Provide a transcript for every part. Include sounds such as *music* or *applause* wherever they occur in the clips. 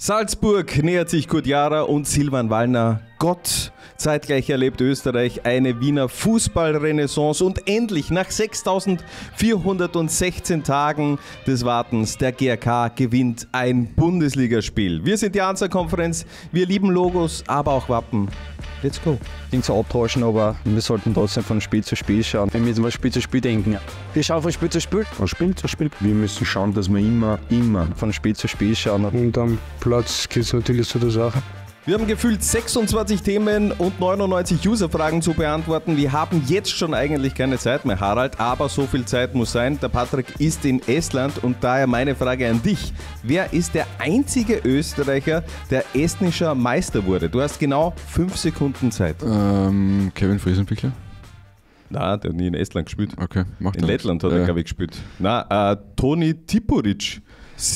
Salzburg nähert sich Kurt Jara und Silvan Wallner Gott. Zeitgleich erlebt Österreich eine Wiener Fußballrenaissance und endlich nach 6416 Tagen des Wartens, der GRK gewinnt ein Bundesligaspiel. Wir sind die Ansa-Konferenz, wir lieben Logos, aber auch Wappen. Let's go. Nichts so abtauschen, aber wir sollten trotzdem von Spiel zu Spiel schauen. Wir müssen von Spiel zu Spiel denken. Wir schauen von Spiel zu Spiel. Von Spiel zu Spiel. Wir müssen schauen, dass wir immer, immer von Spiel zu Spiel schauen. Und am Platz geht es natürlich zu der Sache. Wir haben gefühlt 26 Themen und 99 User-Fragen zu beantworten. Wir haben jetzt schon eigentlich keine Zeit mehr, Harald, aber so viel Zeit muss sein. Der Patrick ist in Estland und daher meine Frage an dich. Wer ist der einzige Österreicher, der estnischer Meister wurde? Du hast genau 5 Sekunden Zeit. Ähm, Kevin Friesenpichler? Nein, der hat nie in Estland gespielt. Okay, macht In Lettland nichts. hat er, ja. glaube ich, gespielt. Nein, äh, Toni Tipuric,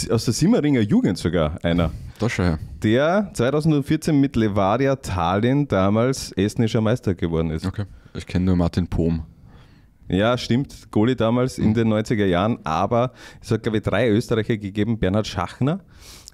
aus der Simmeringer Jugend sogar einer. Da schon her. Der 2014 mit Levadia Tallinn damals estnischer Meister geworden ist. Okay. Ich kenne nur Martin Pohm. Ja, stimmt. Goli damals in hm. den 90er Jahren, aber es hat, glaube ich, drei Österreicher gegeben: Bernhard Schachner,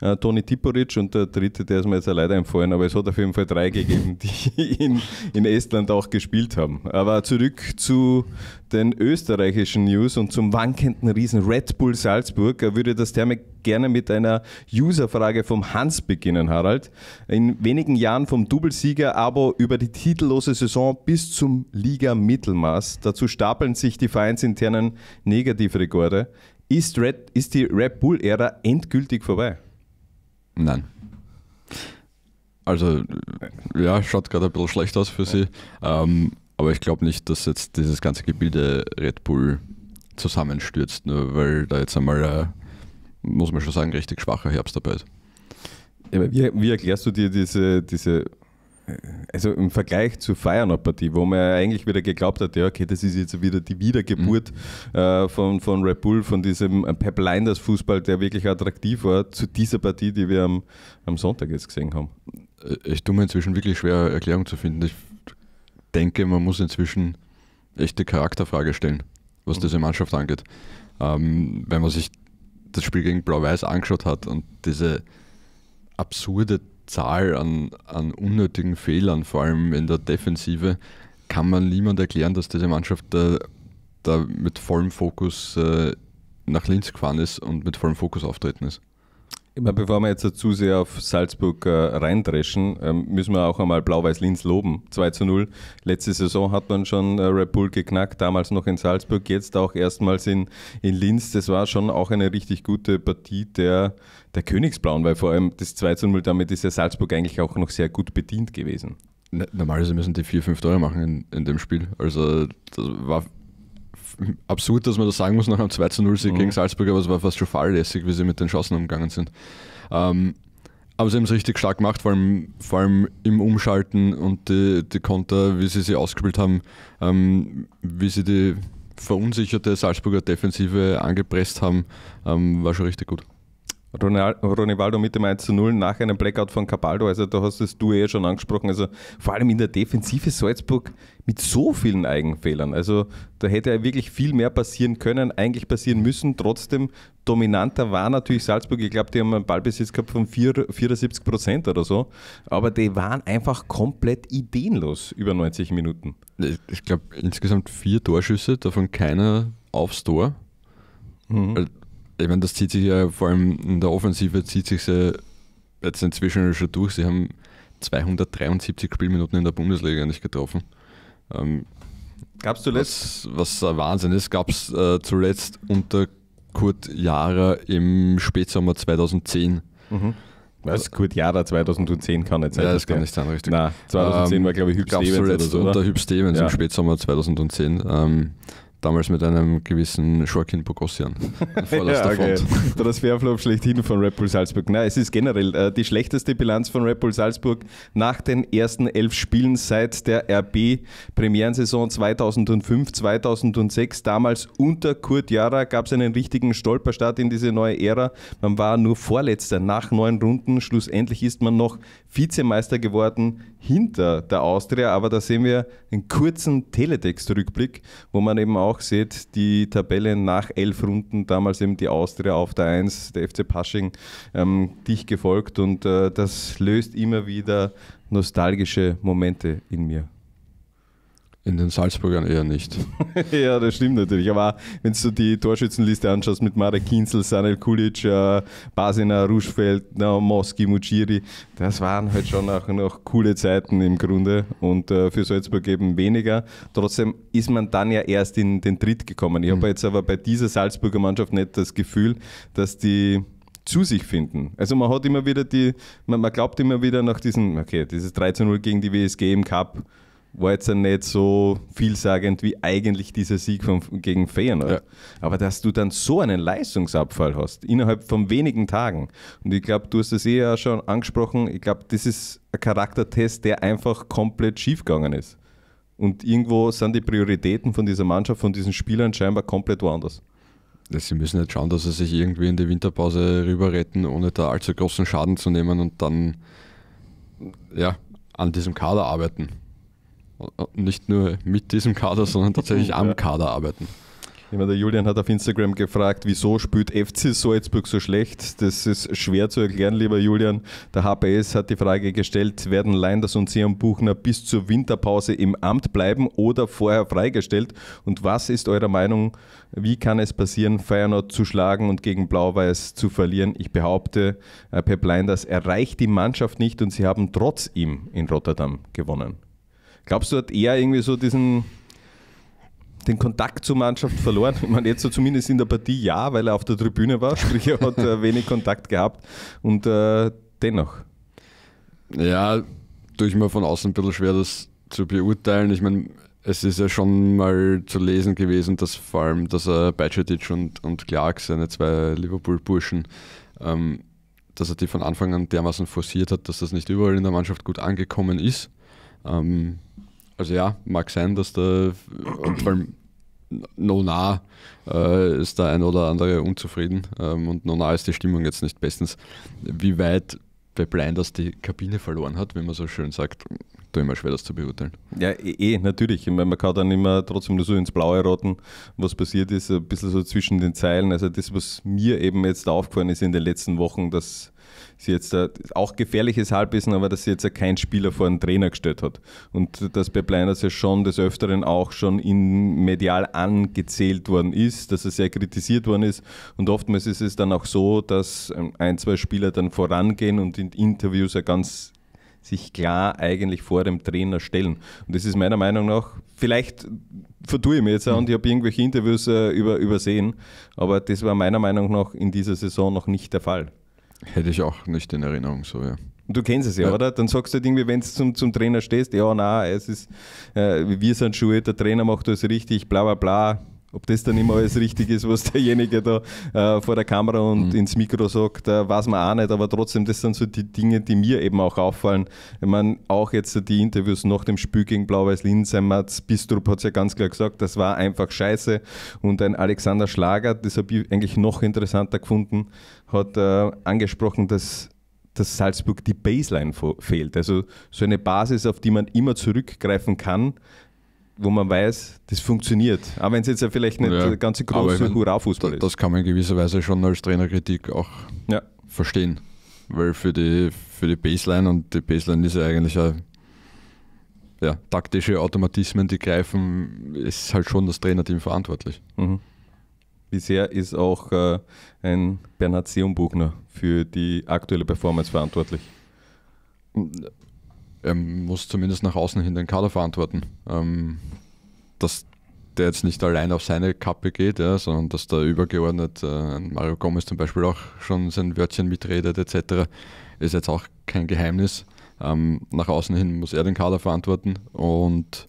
äh, Toni Tiporic und der dritte, der ist mir jetzt leider empfohlen, aber es hat auf jeden Fall drei gegeben, *laughs* die in, in Estland auch gespielt haben. Aber zurück zu den österreichischen News und zum wankenden Riesen Red Bull Salzburg. Würde das Thema gerne mit einer Userfrage vom Hans beginnen, Harald. In wenigen Jahren vom Doublesieger, aber über die titellose Saison bis zum Liga-Mittelmaß. Dazu stapeln sich die vereinsinternen Negativrekorde. Ist, Red, ist die Red Bull-Ära endgültig vorbei? Nein. Also, ja, schaut gerade ein bisschen schlecht aus für sie. Ähm, aber ich glaube nicht, dass jetzt dieses ganze Gebilde Red Bull zusammenstürzt, nur weil da jetzt einmal, äh, muss man schon sagen, richtig schwacher Herbst dabei ist. Ja, wie, wie erklärst du dir diese, diese also im Vergleich zur Feyenoord-Partie, wo man ja eigentlich wieder geglaubt hat, ja, okay, das ist jetzt wieder die Wiedergeburt mhm. äh, von, von Red Bull, von diesem Pep Fußball, der wirklich attraktiv war, zu dieser Partie, die wir am, am Sonntag jetzt gesehen haben. Ich äh, tue mir inzwischen wirklich schwer, Erklärung zu finden. Ich denke, man muss inzwischen echte Charakterfrage stellen, was mhm. diese Mannschaft angeht. Ähm, wenn man sich das Spiel gegen Blau-Weiß angeschaut hat und diese absurde Zahl an, an unnötigen Fehlern, vor allem in der Defensive, kann man niemand erklären, dass diese Mannschaft da, da mit vollem Fokus äh, nach Linz gefahren ist und mit vollem Fokus auftreten ist. Bevor wir jetzt zu sehr auf Salzburg äh, reindreschen, ähm, müssen wir auch einmal Blau-Weiß-Linz loben. 2 zu 0. Letzte Saison hat man schon äh, Red Bull geknackt, damals noch in Salzburg, jetzt auch erstmals in, in Linz. Das war schon auch eine richtig gute Partie der, der Königsblauen, weil vor allem das 2 zu 0, damit ist ja Salzburg eigentlich auch noch sehr gut bedient gewesen. Normalerweise müssen die 4, 5 Tore machen in, in dem Spiel. Also das war absurd, dass man das sagen muss nach einem 2 zu 0 Sieg mhm. gegen Salzburg, aber es war fast schon fahrlässig, wie sie mit den Chancen umgegangen sind. Ähm, aber sie haben es richtig stark gemacht, vor allem, vor allem im Umschalten und die, die Konter, wie sie sie ausgespielt haben, ähm, wie sie die verunsicherte Salzburger Defensive angepresst haben, ähm, war schon richtig gut. Ronivaldo mit dem 1 zu 0 nach einem Blackout von Cabaldo, also da hast es du eh schon angesprochen, also vor allem in der Defensive Salzburg mit so vielen Eigenfehlern, also da hätte ja wirklich viel mehr passieren können, eigentlich passieren müssen, trotzdem dominanter war natürlich Salzburg, ich glaube, die haben einen Ballbesitz gehabt von 4, 74 Prozent oder so, aber die waren einfach komplett ideenlos über 90 Minuten. Ich glaube, insgesamt vier Torschüsse, davon keiner aufs Tor. Mhm. Also, ich meine, das zieht sich ja vor allem in der Offensive, zieht sich ja jetzt inzwischen schon durch. Sie haben 273 Spielminuten in der Bundesliga nicht getroffen. Ähm, Gab es zuletzt? Was, was ein Wahnsinn ist, gab es äh, zuletzt unter Kurt Jara im Spätsommer 2010. Mhm. Was? Kurt Jara 2010 kann nicht sein. Ja, das kann nicht sein, richtig. Nein, 2010 ähm, war, glaube ich, Hübsch Stevens. Oder so, oder? unter Hübsch Stevens ja. im Spätsommer 2010. Ähm, Damals mit einem gewissen Joaquin Bogosian. *laughs* ja, okay. *laughs* Transferflop schlechthin von Red Bull Salzburg. Nein, es ist generell äh, die schlechteste Bilanz von Red Bull Salzburg nach den ersten elf Spielen seit der RB-Premierensaison 2005, 2006. Damals unter Kurt Jara gab es einen richtigen Stolperstart in diese neue Ära. Man war nur Vorletzter nach neun Runden. Schlussendlich ist man noch Vizemeister geworden hinter der Austria, aber da sehen wir einen kurzen Teletext-Rückblick, wo man eben auch sieht, die Tabelle nach elf Runden, damals eben die Austria auf der 1, der FC Pasching ähm, dicht gefolgt und äh, das löst immer wieder nostalgische Momente in mir in den Salzburgern eher nicht. *laughs* ja, das stimmt natürlich. Aber wenn du die Torschützenliste anschaust mit Marek Kinzel, Sanel Kulic, äh, Basina, Ruschfeld, na, Moski, Muciri, das waren halt schon auch noch coole Zeiten im Grunde und äh, für Salzburg eben weniger. Trotzdem ist man dann ja erst in den Tritt gekommen. Ich mhm. habe jetzt aber bei dieser Salzburger Mannschaft nicht das Gefühl, dass die zu sich finden. Also man hat immer wieder die, man, man glaubt immer wieder nach diesem, okay, dieses 13 0 gegen die WSG im Cup, war jetzt nicht so vielsagend wie eigentlich dieser Sieg von, gegen Feyenoord. Ja. Aber dass du dann so einen Leistungsabfall hast, innerhalb von wenigen Tagen. Und ich glaube, du hast das eh ja schon angesprochen, ich glaube, das ist ein Charaktertest, der einfach komplett schiefgegangen ist. Und irgendwo sind die Prioritäten von dieser Mannschaft, von diesen Spielern scheinbar komplett woanders. Sie müssen jetzt halt schauen, dass sie sich irgendwie in die Winterpause rüber retten, ohne da allzu großen Schaden zu nehmen und dann ja, an diesem Kader arbeiten nicht nur mit diesem Kader, sondern *laughs* tatsächlich am Kader arbeiten. Ich meine, der Julian hat auf Instagram gefragt, wieso spielt FC Salzburg so schlecht? Das ist schwer zu erklären, lieber Julian. Der HPS hat die Frage gestellt, werden Leinders und Sion Buchner bis zur Winterpause im Amt bleiben oder vorher freigestellt? Und was ist eurer Meinung, wie kann es passieren, Feyenoord zu schlagen und gegen Blau-Weiß zu verlieren? Ich behaupte, äh, Pep Leinders erreicht die Mannschaft nicht und sie haben trotz ihm in Rotterdam gewonnen. Glaubst du, hat er irgendwie so diesen den Kontakt zur Mannschaft verloren? Ich meine, jetzt so zumindest in der Partie ja, weil er auf der Tribüne war, *laughs* sprich er hat äh, wenig Kontakt gehabt und äh, dennoch. Ja, tue ich mir von außen ein bisschen schwer, das zu beurteilen. Ich meine, es ist ja schon mal zu lesen gewesen, dass vor allem, dass er Bajetic und, und Clark, seine zwei Liverpool-Burschen, ähm, dass er die von Anfang an dermaßen forciert hat, dass das nicht überall in der Mannschaft gut angekommen ist. Ähm, also ja, mag sein, dass da vor allem Nona äh, ist der ein oder andere unzufrieden ähm, und Nona ist die Stimmung jetzt nicht bestens. Wie weit bei Blinders die Kabine verloren hat, wenn man so schön sagt, da immer schwer das zu beurteilen. Ja, eh, eh natürlich. Ich meine, man kann dann immer trotzdem nur so ins Blaue roten, was passiert ist, ein bisschen so zwischen den Zeilen. Also das, was mir eben jetzt aufgefallen ist in den letzten Wochen, dass sie jetzt auch gefährliches Halbwissen, aber dass sie jetzt kein Spieler vor einen Trainer gestellt hat. Und dass bei Blinders ja schon des Öfteren auch schon in medial angezählt worden ist, dass er sehr kritisiert worden ist. Und oftmals ist es dann auch so, dass ähm, ein, zwei Spieler dann vorangehen und in Interviews ja ganz sich klar eigentlich vor dem Trainer stellen. Und das ist meiner Meinung nach, vielleicht vertue ich mir jetzt auch und ich habe irgendwelche Interviews äh, über, übersehen, aber das war meiner Meinung nach in dieser Saison noch nicht der Fall. Hätte ich auch nicht in Erinnerung, so ja. Du kennst es ja, ja, oder? Dann sagst du halt irgendwie, wenn du zum, zum Trainer stehst, ja, nein, es ist, äh, wir sind schuld, der Trainer macht das richtig, bla bla bla. Ob das dann immer alles richtig ist, was *laughs* derjenige da äh, vor der Kamera und mhm. ins Mikro sagt, äh, weiß man auch nicht. Aber trotzdem, das sind so die Dinge, die mir eben auch auffallen. Ich meine, auch jetzt die Interviews nach dem Spiel gegen Blau-Weiß Linsheim, Mats Bistrup hat es ja ganz klar gesagt, das war einfach scheiße. Und ein Alexander Schlager, das habe ich eigentlich noch interessanter gefunden, hat äh, angesprochen, dass dass Salzburg die Baseline fehlt. Also so eine Basis, auf die man immer zurückgreifen kann, wo man weiß, das funktioniert. Auch wenn es jetzt ja vielleicht nicht ja, der ganze große Hurra-Fußball ist. Das kann man in gewisser Weise schon als Trainerkritik auch ja. verstehen. Weil für die, für die Baseline und die Baseline ist ja eigentlich ein, ja, taktische Automatismen, die greifen, ist halt schon das Trainerteam verantwortlich. Mhm. Bisher ist auch äh, ein Bernhard Seumbuchner für die aktuelle Performance verantwortlich er ähm, muss zumindest nach außen hin den Kader verantworten. Ähm, dass der jetzt nicht allein auf seine Kappe geht, ja, sondern dass da übergeordnet äh, Mario Gomez zum Beispiel auch schon sein Wörtchen mitredet etc., ist jetzt auch kein Geheimnis. Ähm, nach außen hin muss er den Kader verantworten und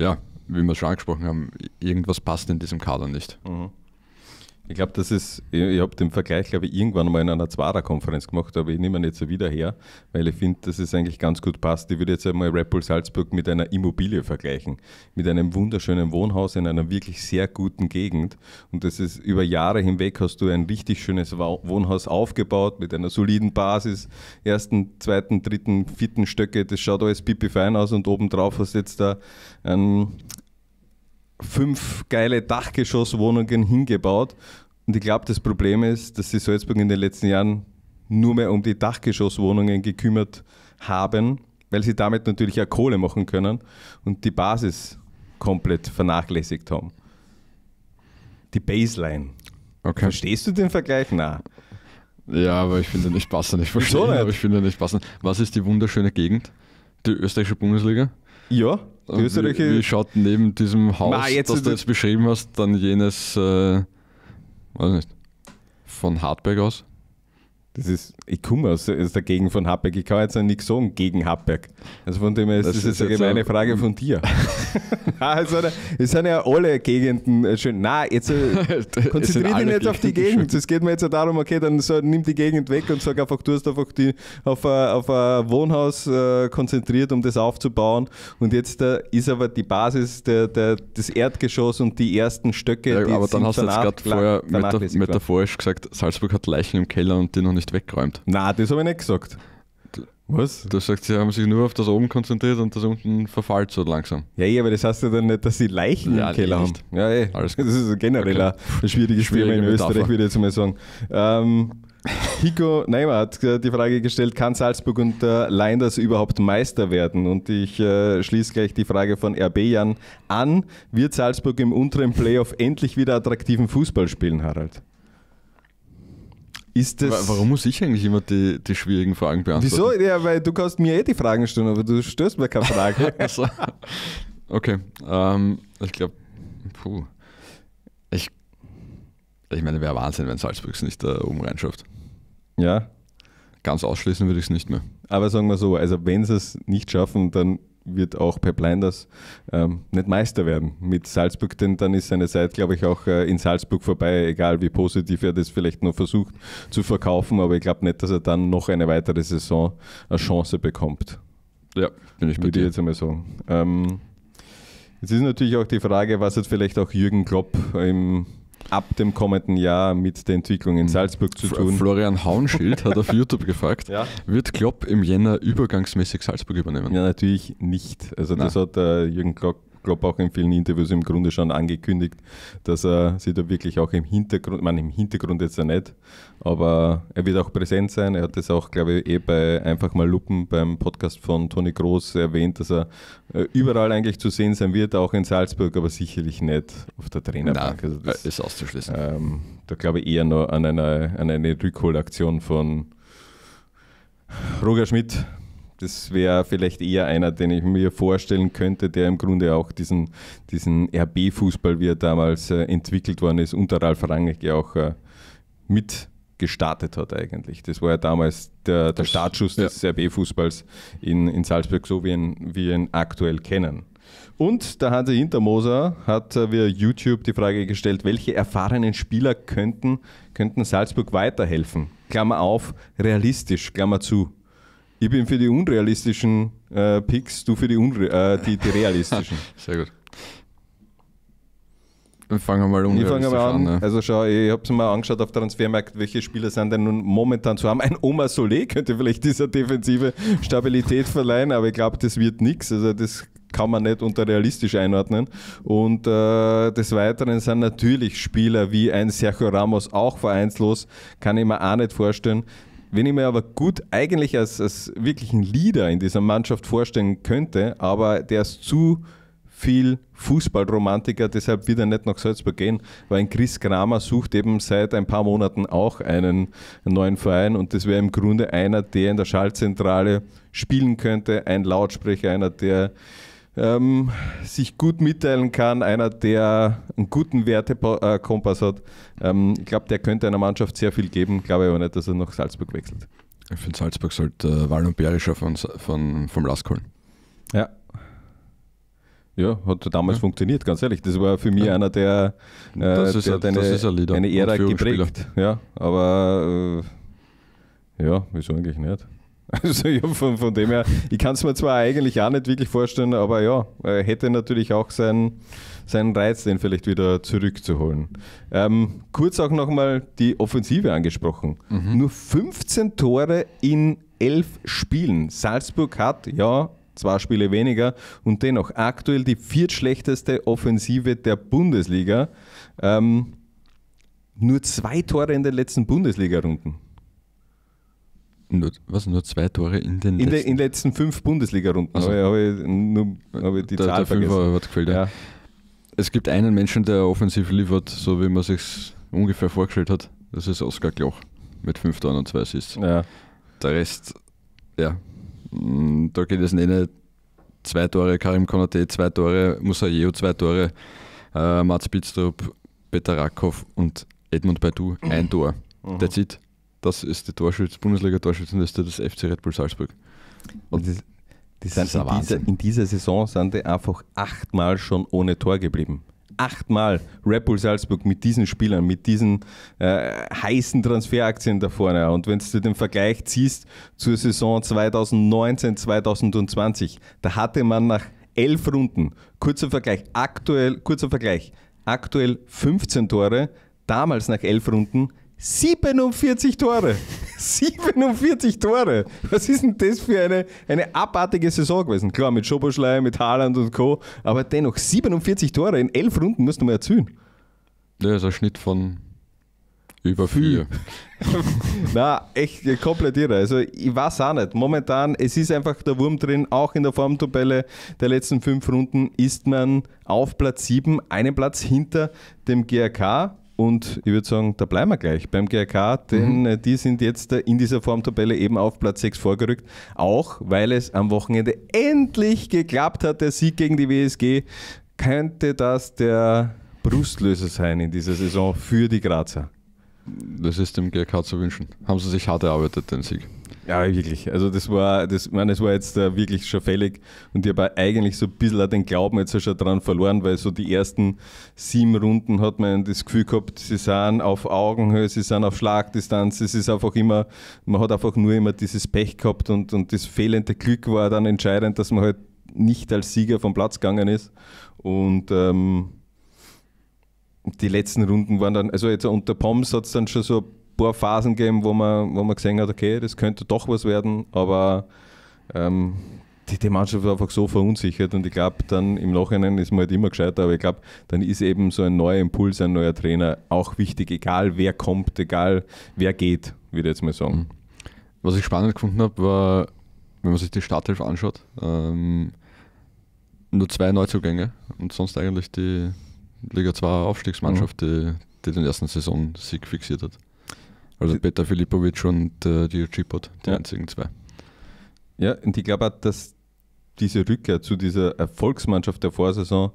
ja, wie wir es schon angesprochen haben, irgendwas passt in diesem Kader nicht. Mhm. Ich glaube, das ist, ich, ich habe den Vergleich, glaube ich, irgendwann mal in einer zwara konferenz gemacht, aber ich nehme ihn jetzt wieder her, weil ich finde, dass es eigentlich ganz gut passt. Ich würde jetzt einmal Red Bull Salzburg mit einer Immobilie vergleichen, mit einem wunderschönen Wohnhaus in einer wirklich sehr guten Gegend. Und das ist über Jahre hinweg hast du ein richtig schönes Wohnhaus aufgebaut mit einer soliden Basis, ersten, zweiten, dritten, vierten Stöcke. Das schaut alles pipi fein aus und obendrauf hast du jetzt da ein fünf geile Dachgeschosswohnungen hingebaut. Und ich glaube, das Problem ist, dass sich Salzburg in den letzten Jahren nur mehr um die Dachgeschosswohnungen gekümmert haben, weil sie damit natürlich auch Kohle machen können und die Basis komplett vernachlässigt haben. Die Baseline. Okay. Verstehst du den Vergleich? Nein. Ja, aber ich finde nicht passend. Ich verstehe, so aber ich finde nicht passend. Was ist die wunderschöne Gegend? Die österreichische Bundesliga? Ja, wie, Österreich. Wie, schaut neben diesem Haus, Nein, jetzt das du jetzt beschrieben hast, dann jenes, äh, weiß nicht, von Hartberg aus? Das ist, ich komme aus, aus der Gegend von Habeck. Ich kann jetzt auch nichts sagen gegen Habeck. Also von dem her ist das, das ist jetzt eine Frage von dir. also, *laughs* es sind ja alle Gegenden äh, schön. Nein, jetzt äh, *laughs* konzentriere dich nicht auf die Gegend. Es geht mir jetzt darum, okay, dann so, nimm die Gegend weg und sag einfach, du hast einfach die, auf, äh, auf ein Wohnhaus äh, konzentriert, um das aufzubauen. Und jetzt äh, ist aber die Basis der, der, des Erdgeschoss und die ersten Stöcke. Ja, aber dann hast du jetzt gerade vorher metaphorisch gesagt, Salzburg hat Leichen im Keller und die noch nicht nicht weggeräumt. Nein, das habe ich nicht gesagt. Was? Du sagst, sie haben sich nur auf das oben konzentriert und das unten verfallt so langsam. Ja, ja, eh, aber das heißt ja dann nicht, dass sie Leichen ja, im Keller haben. Ja, ey. Eh. Alles das ist generell okay. ein schwieriges Schwierige in Österreich, würde ich jetzt mal sagen. Ähm, Hiko Neimer hat äh, die Frage gestellt, kann Salzburg und äh, Leinders überhaupt Meister werden? Und ich äh, schließe gleich die Frage von RB Jan an. Wird Salzburg im unteren Playoff endlich wieder attraktiven Fußball spielen, Harald? Ist das Warum muss ich eigentlich immer die, die schwierigen Fragen beantworten? Wieso? Ja, weil du kannst mir eh die Fragen stellen, aber du stößt mir keine Frage. *laughs* also, okay, ähm, ich glaube, puh. Ich, ich meine, wäre Wahnsinn, wenn Salzburg es nicht da äh, oben reinschafft. Ja. Ganz ausschließen würde ich es nicht mehr. Aber sagen wir so, also wenn sie es nicht schaffen, dann wird auch bei Blinders ähm, nicht Meister werden mit Salzburg, denn dann ist seine Zeit, glaube ich, auch äh, in Salzburg vorbei, egal wie positiv er das vielleicht noch versucht zu verkaufen, aber ich glaube nicht, dass er dann noch eine weitere Saison eine Chance bekommt. Ja, bin ich bei dir. jetzt einmal sagen. Ähm, jetzt ist natürlich auch die Frage, was hat vielleicht auch Jürgen Klopp im ab dem kommenden Jahr mit der Entwicklung in mhm. Salzburg zu tun. Florian Haunschild hat auf *laughs* YouTube gefragt, ja? wird Klopp im Jänner übergangsmäßig Salzburg übernehmen? Ja, natürlich nicht. Also Nein. das hat äh, Jürgen Klopp, Klopp auch in vielen Interviews im Grunde schon angekündigt, dass er sich da wirklich auch im Hintergrund, man im Hintergrund jetzt ja nicht, aber er wird auch präsent sein. Er hat das auch, glaube ich, eh bei einfach mal Luppen beim Podcast von Toni Groß erwähnt, dass er äh, überall eigentlich zu sehen sein wird, auch in Salzburg, aber sicherlich nicht auf der Trainerbank. Nein, also das, ist auszuschließen. Ähm, da glaube ich eher nur an eine, an eine Rückholaktion von Roger Schmidt das wäre vielleicht eher einer, den ich mir vorstellen könnte, der im Grunde auch diesen, diesen RB-Fußball, wie er damals äh, entwickelt worden ist, unter Ralf Rangnick auch äh, mit gestartet hat eigentlich. Das war ja damals der, der Startschuss ja. des RB-Fußballs in, in Salzburg, so wie wir ihn aktuell kennen. Und der Hansi Hintermoser hat äh, via YouTube die Frage gestellt, welche erfahrenen Spieler könnten, könnten Salzburg weiterhelfen? Klammer auf, realistisch, Klammer zu. Ich bin für die unrealistischen äh, Picks, du für die, Unre äh, die, die realistischen. *laughs* Sehr gut. Dann fangen wir mal um. Ich fange mal an. an. Ne? Also schau, ich habe es mal angeschaut auf Transfermarkt, welche Spieler sind denn nun momentan zu haben. Ein Oma Solé könnte vielleicht dieser defensive Stabilität verleihen, aber ich glaube, das wird nichts. Also das kann man nicht unter realistisch einordnen. Und äh, des Weiteren sind natürlich Spieler wie ein Sergio Ramos auch vereinslos, kann ich mir auch nicht vorstellen. Wenn ich mir aber gut eigentlich als, als wirklichen Leader in dieser Mannschaft vorstellen könnte, aber der ist zu viel Fußballromantiker, deshalb wird er nicht nach Salzburg gehen, weil ein Chris Kramer sucht eben seit ein paar Monaten auch einen neuen Verein und das wäre im Grunde einer, der in der Schaltzentrale spielen könnte, ein Lautsprecher, einer, der ähm, sich gut mitteilen kann, einer, der einen guten Wertekompass äh, hat. Ähm, ich glaube, der könnte einer Mannschaft sehr viel geben, glaube aber nicht, dass er nach Salzburg wechselt. Ich finde, Salzburg sollte äh, Wall und Berischer von, von, vom Lask holen. Ja, ja, hat damals ja. funktioniert, ganz ehrlich. Das war für mich ja. einer, der, äh, das ist der ein, deine, das ist eine Ära geprägt. Ja, aber äh, ja, wieso eigentlich nicht? *laughs* Also ja, von, von, dem her, ich kann es mir zwar eigentlich auch nicht wirklich vorstellen, aber ja, äh, hätte natürlich auch seinen, seinen Reiz, den vielleicht wieder zurückzuholen. Ähm, kurz auch nochmal die Offensive angesprochen. Mhm. Nur 15 Tore in elf Spielen. Salzburg hat, ja, zwei Spiele weniger und dennoch aktuell die viertschlechteste Offensive der Bundesliga. Ähm, nur zwei Tore in den letzten Bundesliga-Runden nur, was, nur zwei Tore in den, in letzten, de, in den letzten fünf Bundesliga-Runden. Also, habe ich, nur, äh, ich die der, Zahl der vergessen. hat gefällt, ja. ja. Es gibt einen Menschen, der offensiv liefert, so wie man sich ungefähr vorgestellt hat. Das ist Oskar Kloch mit fünf Toren und zwei Assists. Ja. Der Rest, ja, mm, da geht es nicht. Zwei Tore, Karim Konate, zwei Tore, Musajeo, zwei Tore, äh, Mats Bitstrup, Peter Rakow und Edmund Baidu, ein mhm. Tor. Mhm. That's it das ist die Torschütz Bundesliga-Torschützenliste des FC Red Bull Salzburg. Und das, das das in, dieser, in, dieser, Saison sind die einfach achtmal schon ohne Tor geblieben. Achtmal Red Bull Salzburg mit diesen Spielern, mit diesen äh, heißen Transferaktien da vorne. Und wenn du den Vergleich ziehst zur Saison 2019, 2020, da hatte man nach elf Runden, kurzer Vergleich, aktuell, kurzer Vergleich, aktuell 15 Tore, damals nach elf Runden 47 Tore. 47 *laughs* Tore. Was ist denn das für eine, eine abartige Saison gewesen? Klar, mit Schoboschlei, mit Haaland und Co. Aber dennoch 47 Tore in elf Runden musst du mal erzielen. Ja, das ist ein Schnitt von über vier. *laughs* Na, echt komplett irre. Also ich weiß auch nicht. Momentan, es ist einfach der Wurm drin, auch in der Formtabelle der letzten fünf Runden ist man auf Platz 7, einen Platz hinter dem GRK. Und ich würde sagen, da bleiben wir gleich beim GRK, denn mhm. Äh, die sind jetzt äh, in dieser Formtabelle eben auf Platz 6 vorgerückt, auch weil es am Wochenende endlich geklappt hat, der Sieg gegen die WSG. Könnte das der Brustlöser sein in dieser Saison für die Grazer? das ist dem GK zu wünschen. Haben sie sich hart erarbeitet, den Sieg. Ja, wirklich. Also das war, das, man, das war jetzt äh, wirklich schon fällig und ich habe eigentlich so ein bisschen auch den Glauben jetzt schon dran verloren, weil so die ersten sieben Runden hat man das Gefühl gehabt, sie sind auf Augenhöhe, sie sind auf Schlagdistanz, es ist einfach immer, man hat einfach nur immer dieses Pech gehabt und, und das fehlende Glück war dann entscheidend, dass man halt nicht als Sieger vom Platz gegangen ist und ähm, die letzten Runden waren dann, also jetzt unter Poms hat es dann schon so ein paar Phasen gegeben, wo man, wo man gesehen hat, okay, das könnte doch was werden, aber ähm, die, die Mannschaft war einfach so verunsichert und ich glaube, dann im Nachhinein ist man halt immer gescheiter, aber ich glaube, dann ist eben so ein neuer Impuls, ein neuer Trainer auch wichtig, egal wer kommt, egal wer geht, würde ich jetzt mal sagen. Mhm. Was ich spannend gefunden habe, war, wenn man sich die Startelf anschaut, ähm, nur zwei Neuzugänge und sonst eigentlich die, Liga 2 Aufstiegsmannschaft, mhm. die, die, den ersten Saisonsieg fixiert hat. Also die, Peter Filipovic und äh, die Chipot, die ja. einzigen zwei. Ja, und ich glaube auch, dass diese Rückkehr zu dieser Erfolgsmannschaft der Vorsaison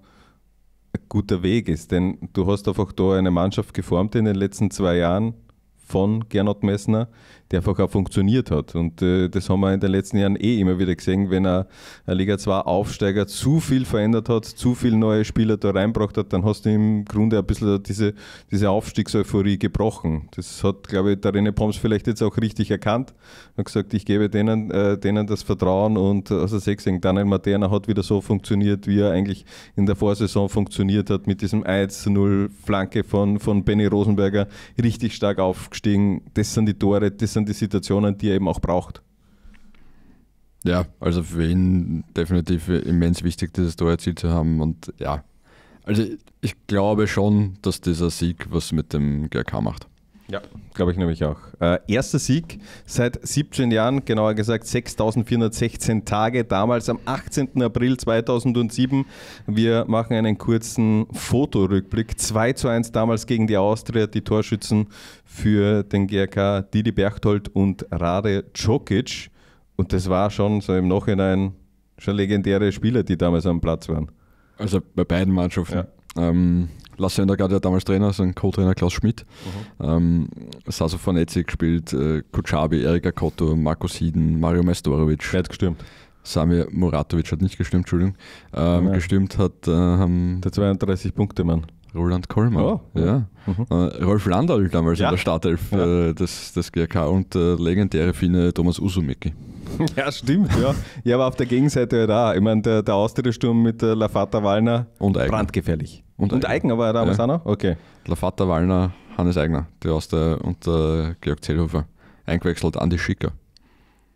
ein guter Weg ist, denn du hast einfach da eine Mannschaft geformt in den letzten zwei Jahren von Gernot Messner, der einfach auch funktioniert hat. Und äh, das haben wir in den letzten Jahren eh immer wieder gesehen, wenn ein, Liga 2 Aufsteiger zu viel verändert hat, zu viele neue Spieler da reinbracht hat, dann hast du im Grunde ein bisschen diese, diese Aufstiegseuphorie gebrochen. Das hat, glaube ich, der René Poms vielleicht jetzt auch richtig erkannt und gesagt, ich gebe denen, äh, denen das Vertrauen und äh, also eh sechsing Daniel Materna hat wieder so funktioniert, wie er eigentlich in der Vorsaison funktioniert hat, mit diesem 1-0 Flanke von, von Benny Rosenberger richtig stark aufgestiegen. Das sind die Tore, das sind dann die Situationen, die er eben auch braucht. Ja, also für ihn definitiv immens wichtig, dieses Tor erzielt zu haben. Und ja, also ich glaube schon, dass dieser Sieg was mit dem GRK macht. Ja, glaube ich nämlich auch. Äh, erster Sieg seit 17 Jahren, genauer gesagt 6416 Tage, damals am 18. April 2007. Wir machen einen kurzen Fotorückblick. 2 zu 1 damals gegen die Austria, die Torschützen für den GRK Didi Berchtold und Rade Djokic. Und das war schon so im Nachhinein schon legendäre Spieler, die damals am Platz waren. Also bei beiden Mannschaften. Ja. Ähm, Lars Söndergaard war damals Trainer, also Co-Trainer Klaus Schmidt. Mhm. Ähm, Sasso Fornetzi gespielt, äh, Kutschabi, Erika Kotto, Markus Hieden, Mario Mestorovic. Wer hat gestimmt? Samir Muratovic hat nicht gestimmt, Entschuldigung. Ähm, ja. Gestimmt hat. Äh, der 32-Punkte-Mann. Roland Kollmann. Oh, ja. Mhm. Äh, Rolf Landau damals ja. in der Startelf ja. äh, des, des GRK und äh, legendäre Finne Thomas Usumecki. *laughs* Ja, stimmt, ja. ja, aber auf der Gegenseite da. Halt ich meine, der, der austria mit äh, Lafata Wallner. Und Eigner. Brandgefährlich. Und, und Eigner war er damals ja. auch noch? Okay. Lafata, Wallner, Hannes Eigner, die aus der, und der Georg Zellhofer. Eingewechselt, Andi Schicker.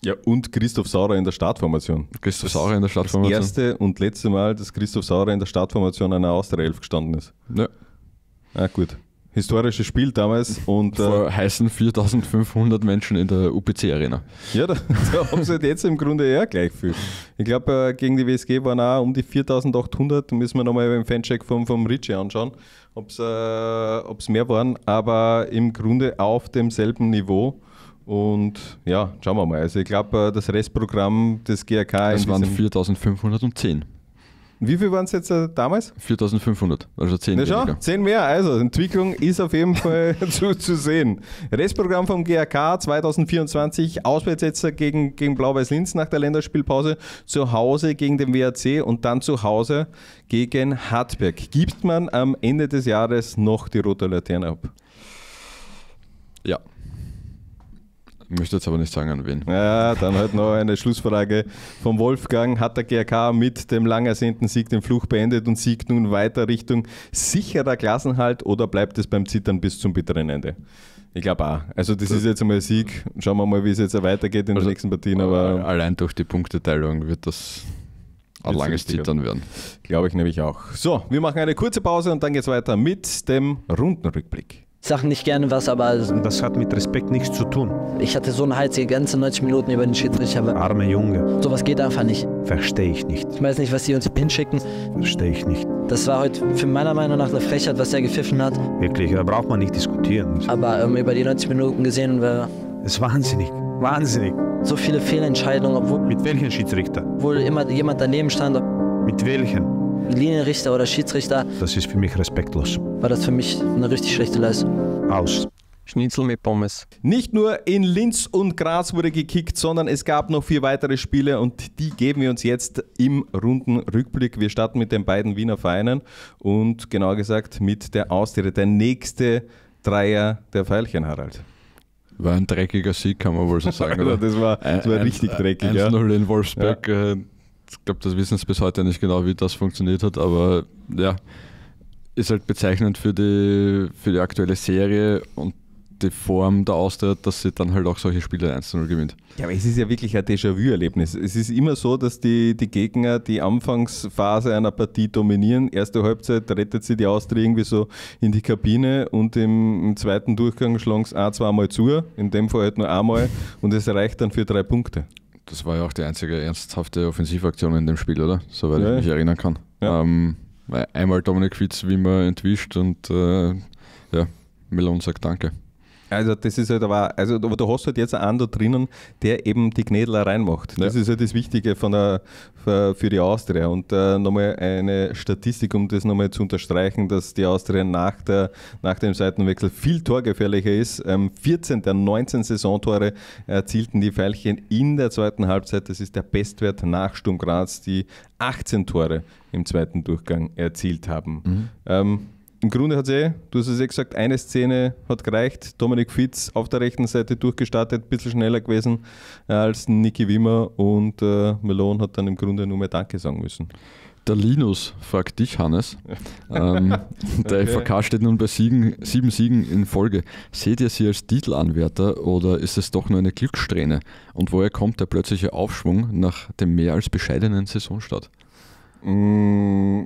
Ja, und Christoph Saurer in der Startformation. Christoph Saurer in der Startformation. Das erste und letzte Mal, dass Christoph Saurer in der Startformation einer Austria-Elf gestanden ist. Ja. Ah, gut historisches Spiel damals. Und, äh, Vor äh, heißen 4500 Menschen in der UPC-Arena. Ja, da, *laughs* da haben sie halt jetzt im Grunde eher gleich viel. Ich glaube, äh, gegen die WSG waren auch um die 4800. Müssen wir nochmal beim Fancheck vom, vom Ritchie anschauen, ob es äh, mehr waren. Aber im Grunde auf demselben Niveau. Und ja, schauen wir mal. Also ich glaube, äh, das Restprogramm des GRK... ist. Das waren 4510. Wie viel waren es jetzt äh, damals? 4500, also 10 mehr. 10 mehr, also Entwicklung ist auf jeden Fall *laughs* zu, zu sehen. Restprogramm vom GRK 2024, Auswärtssetzer gegen, gegen Blau-Weiß-Linz nach der Länderspielpause, zu Hause gegen den WAC und dann zu Hause gegen Hartberg. Gibt man am Ende des Jahres noch die rote Laterne ab? Ja. Ich möchte jetzt aber nicht sagen, an wen. Ja, dann halt noch eine Schlussfrage vom Wolfgang. Hat der GRK mit dem lang ersehnten Sieg den Fluch beendet und siegt nun weiter Richtung sicherer Klassenhalt oder bleibt es beim Zittern bis zum bitteren Ende? Ich glaube auch. Also das ist jetzt einmal Sieg. Schauen wir mal, wie es jetzt weitergeht in also den nächsten Partien. Aber äh, allein durch die Punkteteilung wird das ein langes Zittern werden. Glaube ich nämlich auch. So, wir machen eine kurze Pause und dann geht es weiter mit dem Rundenrückblick sag nicht gerne was, aber. Das hat mit Respekt nichts zu tun. Ich hatte so einen Hals die ganze 90 Minuten über den Schiedsrichter. Arme Junge. Sowas geht einfach nicht. Verstehe ich nicht. Ich weiß nicht, was sie uns hinschicken. Verstehe ich nicht. Das war heute für meiner Meinung nach eine Frechheit, was er gepfiffen hat. Wirklich, da braucht man nicht diskutieren. Aber ähm, über die 90 Minuten gesehen war. Ist wahnsinnig. Wahnsinnig. So viele Fehlentscheidungen, obwohl. Mit welchen Schiedsrichter? Obwohl immer jemand daneben stand. Mit welchen? Linienrichter oder Schiedsrichter. Das ist für mich respektlos. War das für mich eine richtig schlechte Leistung. Aus. Schnitzel mit Pommes. Nicht nur in Linz und Graz wurde gekickt, sondern es gab noch vier weitere Spiele und die geben wir uns jetzt im runden Rückblick. Wir starten mit den beiden Wiener Vereinen und genau gesagt mit der Austria, der nächste Dreier der Pfeilchen, Harald. War ein dreckiger Sieg, kann man wohl so sagen. *laughs* das war, das war ein, richtig dreckig. 1-0 ja. in Wolfsburg. Ja. Äh, ich glaube, das wissen es bis heute nicht genau, wie das funktioniert hat, aber ja, ist halt bezeichnend für die, für die aktuelle Serie und die Form der Austria, dass sie dann halt auch solche Spiele 1-0 gewinnt. Ja, aber es ist ja wirklich ein Déjà-vu-Erlebnis. Es ist immer so, dass die, die Gegner die Anfangsphase einer Partie dominieren. Erste Halbzeit rettet sie die Austria irgendwie so in die Kabine und im, im zweiten Durchgang schlagen sie ein, zweimal zu. In dem Fall halt nur einmal und es reicht dann für drei Punkte das war ja auch die einzige ernsthafte Offensivaktion in dem Spiel, oder? Soweit ja, ich mich erinnern kann. Ja. Ähm, einmal Dominik Witz wie man entwischt und äh, ja, Melon sagt Danke. Also das ist halt aber, also aber du hast halt jetzt einen da drinnen, der eben die Gnädler reinmacht. Das ja. ist halt das Wichtige von der, für die Austria. Und äh, nochmal eine Statistik, um das nochmal zu unterstreichen, dass die Austria nach, der, nach dem Seitenwechsel viel torgefährlicher ist. Ähm, 14 der 19 Saisontore erzielten die Veilchen in der zweiten Halbzeit. Das ist der Bestwert nach Sturm Graz, die 18 Tore im zweiten Durchgang erzielt haben. Mhm. Ähm, im Grunde hat es eh, du hast es eh gesagt, eine Szene hat gereicht. Dominik Fitz auf der rechten Seite durchgestartet, ein bisschen schneller gewesen äh, als Niki Wimmer und äh, Melon hat dann im Grunde nur mehr Danke sagen müssen. Der Linus fragt dich, Hannes. ähm, *laughs* der okay. FK steht nun bei Siegen, sieben Siegen in Folge. Seht ihr sie als Titelanwärter oder ist es doch nur eine Glückssträhne? Und woher kommt der plötzliche Aufschwung nach dem mehr als bescheidenen Saisonstart? Mmh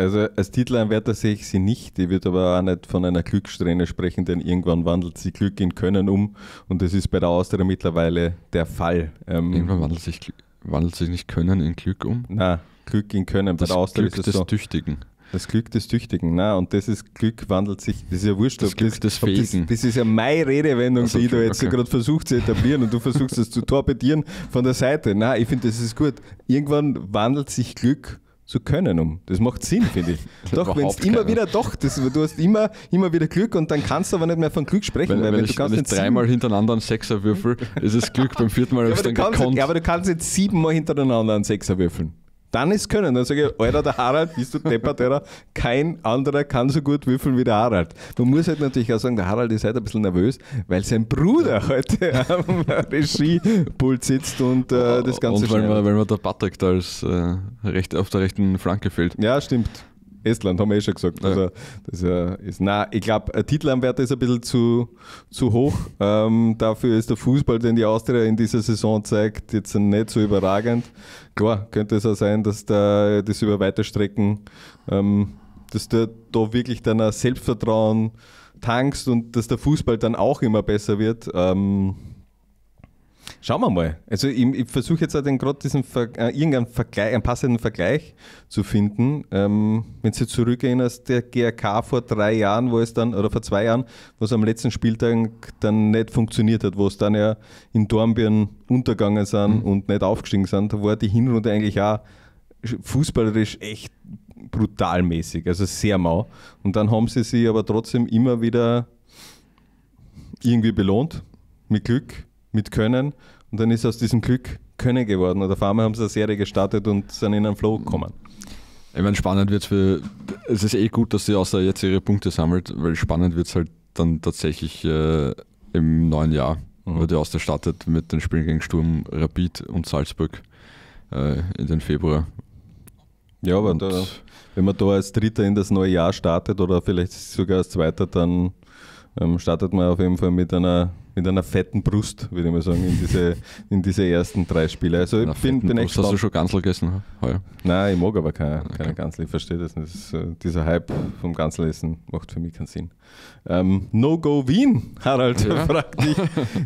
also als Titelanwärter sehe ich sie nicht. Ich würde aber auch nicht von einer Glückssträhne sprechen, denn irgendwann wandelt sie Glück in Können um und das ist bei der Austria mittlerweile der Fall. Ähm irgendwann wandelt sich, wandelt sich nicht Können in Glück um? Nein, Glück in Können. Bei der Austria Glück ist das des so. Tüchtigen. Das Glück des Tüchtigen, Nein, und das ist Glück wandelt sich, das ist ja wurscht, das, Glück das, des Fähigen. Das, das, ist ja meine Redewendung, also, die okay, ich jetzt okay. gerade versucht zu etablieren und du versuchst das zu torpedieren von der Seite. Nein, ich finde, das ist gut. Irgendwann wandelt sich Glück zu können um. Das macht Sinn, finde ich. *laughs* doch, wenn es immer wieder, doch, das, du hast immer, immer wieder Glück und dann kannst du aber nicht mehr von Glück sprechen. Wenn, weil, wenn, wenn ich, du wenn ich dreimal hintereinander einen Sechser würfel, ist es Glück, beim vierten Mal ja, habe ich dann gekonnt. Ja, aber du kannst jetzt siebenmal hintereinander einen Sechser würfeln dann ist können. Dann sage ich, Alter, der Harald, bist du deppert, Alter. Kein anderer kann so gut würfeln wie der Harald. Man muss halt natürlich auch sagen, der Harald ist halt ein bisschen nervös, weil sein Bruder heute halt, *laughs* am Regiepult sitzt und äh, das Ganze Und weil, man, weil man der Patrick da als, äh, recht, auf der rechten Flanke fehlt. Ja, stimmt. Estland, haben wir eh schon gesagt. Also, das ist, nein, ich glaube, Titelanwärter ist ein bisschen zu, zu hoch. Ähm, dafür ist der Fußball, den die Austria in dieser Saison zeigt, jetzt nicht so überragend. Klar, könnte es auch sein, dass da das über weite Strecken, ähm, dass du da wirklich dein Selbstvertrauen tankst und dass der Fußball dann auch immer besser wird. Ähm, Schauen wir mal. Also ich, ich versuche jetzt auch gerade diesen Ver, äh, irgendeinen Vergleich, einen passenden Vergleich zu finden. Ähm, wenn du zurückerinnerst, der GRK vor drei Jahren, wo es dann, oder vor zwei Jahren, wo es am letzten Spieltag dann nicht funktioniert hat, wo es dann ja in Dornbirn untergegangen sind mhm. und nicht aufgestiegen sind, da war die Hinrunde eigentlich auch fußballerisch echt brutalmäßig, also sehr mau. Und dann haben sie sie aber trotzdem immer wieder irgendwie belohnt, mit Glück mit Können. Und dann ist aus diesem Glück Können geworden. Und auf einmal haben sie eine Serie gestartet und sind in einen Flow gekommen. Ich meine, spannend wird es für. Es ist eh gut, dass sie außer jetzt ihre Punkte sammelt, weil spannend wird es halt dann tatsächlich äh, im neuen Jahr, mhm. wo die Austria startet mit den Spielen gegen Sturm, Rapid und Salzburg äh, in den Februar. Ja, aber da, wenn man da als Dritter in das neue Jahr startet oder vielleicht sogar als Zweiter, dann ähm, startet man auf jeden Fall mit einer mit einer fetten Brust, würde ich mal sagen, in diese, in diese ersten drei Spiele. Also ich bin, bin echt. Hast du schon Gansel gegessen? Heuer? Nein, ich mag aber keine, okay. keine Gansel. Ich verstehe das nicht. Das ist, äh, dieser Hype vom Ganselessen macht für mich keinen Sinn. Ähm, No-Go Wien, Harald, *laughs* ja. fragt dich.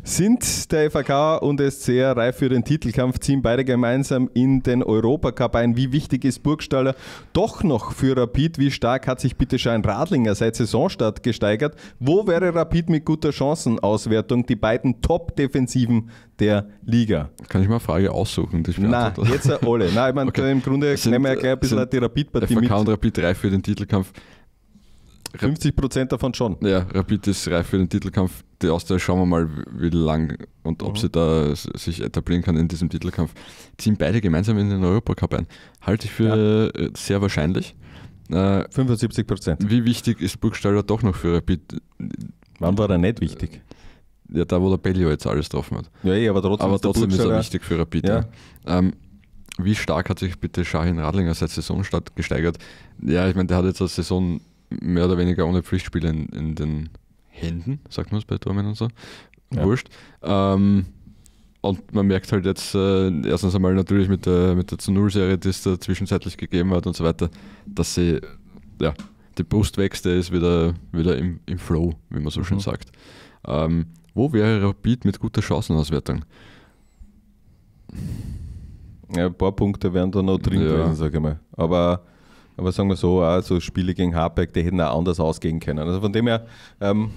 Sind der FAK und SCR reif für den Titelkampf? Ziehen beide gemeinsam in den Europacup ein? Wie wichtig ist Burgstaller doch noch für Rapid? Wie stark hat sich bitte schon ein Radlinger seit Saisonstart gesteigert? Wo wäre Rapid mit guter Chancenauswertung? Auswertung die beiden Top-Defensiven der Liga. Kann ich mal eine Frage aussuchen? Nein, jetzt alle. Äh, Nein, ich meine, okay. im Grunde sind, nehmen wir ja gleich ein bisschen eine Therapiepartie mit. und Rapid reif für den Titelkampf. 50 Prozent davon schon. Ja, Rapid ist reif für den Titelkampf. Die Austria schauen wir mal, wie lang und ob mhm. sie da sich etablieren kann in diesem Titelkampf. Ziehen beide gemeinsam in den Europacup ein. Halte ich für ja. Äh, sehr wahrscheinlich. Äh, 75 Prozent. Wie wichtig ist Burgstaller doch noch für Rapid? Wann war er nicht wichtig? ja, da wo der Bellio jetzt alles getroffen hat. Ja, eh, aber trotzdem, aber ist, trotzdem ist er wichtig für Rapid. Ja. ja. Ähm, wie stark hat sich bitte Shahin Radlinger seit Saisonstart gesteigert? Ja, ich meine, der hat jetzt eine Saison mehr oder weniger ohne Pflichtspiele in, in den Händen, sagt man es bei Dormen und so. Ja. Wurscht. Ähm, und man merkt halt jetzt äh, erstens einmal natürlich mit der, mit der zu Null-Serie, die es da zwischenzeitlich gegeben hat und so weiter, dass sie, ja, die Brust wächst, der ist wieder, wieder im, im Flow, wie man so schön mhm. sagt. Ähm, wo wäre Rapid mit guter Chancenauswertung? Ja, ein paar Punkte wären da noch drin ja. gewesen, sage ich mal. Aber, aber sagen wir so, auch so Spiele gegen Hartberg, die hätten auch anders ausgehen können. Also von dem her, ähm,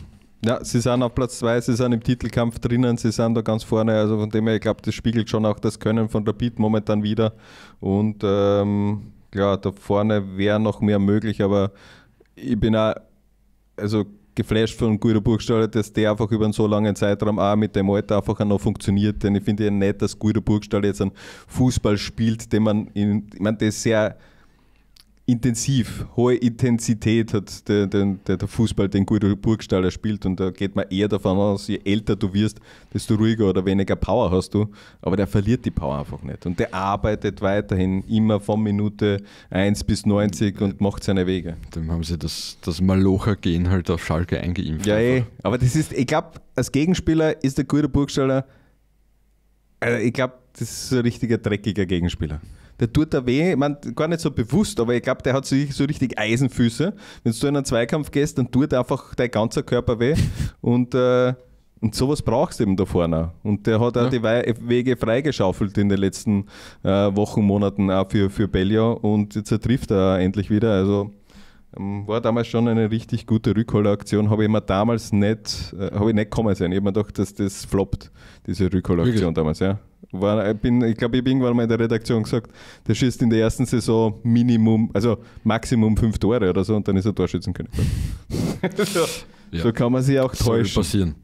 ja, sie sind auf Platz 2, sie sind im Titelkampf drinnen, sie sind da ganz vorne. Also von dem her, ich glaube, das spiegelt schon auch das Können von Rapid momentan wieder. Und ähm, klar, da vorne wäre noch mehr möglich, aber ich bin auch, also geflasht von Guido Burgstaller, dass der einfach über einen so langen Zeitraum auch mit dem Alter einfach auch noch funktioniert. Denn ich finde ja nett, dass Guido Burgstaller jetzt einen Fußball spielt, den man in, ich meine, der ist sehr intensiv, hohe Intensität hat der, der, der Fußball, den Guido Burgstaller spielt. Und da geht man eher davon aus, je älter du wirst, desto ruhiger oder weniger Power hast du. Aber der verliert die Power einfach nicht. Und der arbeitet weiterhin immer von Minute 1 bis 90 und macht seine Wege. Dann haben sie das, das Malocher-Gen halt auf Schalke eingeimpft. Ja, ey. Eh. aber das ist, ich glaube, als Gegenspieler ist der Guido Burgstaller, also ich glaube, das ist ein richtiger dreckiger Gegenspieler der tut da weh, man, gar nicht so bewusst, aber ich glaube, der hat so, so richtig Eisenfüße. Wenn du in einen Zweikampf gehst, dann tut einfach dein ganzer Körper weh. *laughs* Und, äh, und sowas brauchst du eben da vorne. Und der hat auch ja. die We Wege freigeschaufelt in den letzten äh, Wochen, Monaten auch für, für Bellia und jetzt trifft er endlich wieder. Also ähm, war damals schon eine richtig gute Rückholaktion, habe ich mir damals nicht, äh, habe ich nicht kommen sehen. Ich habe mir gedacht, dass das floppt, diese Rückholaktion damals, ja. War, ich äh, bin, ich glaube, ich habe irgendwann mal in der Redaktion gesagt, der schießt in der ersten Saison Minimum, also Maximum fünf Tore oder so und dann ist er Torschützenkönig. *laughs* so, ja. so kann man sich auch täuschen. Soll passieren.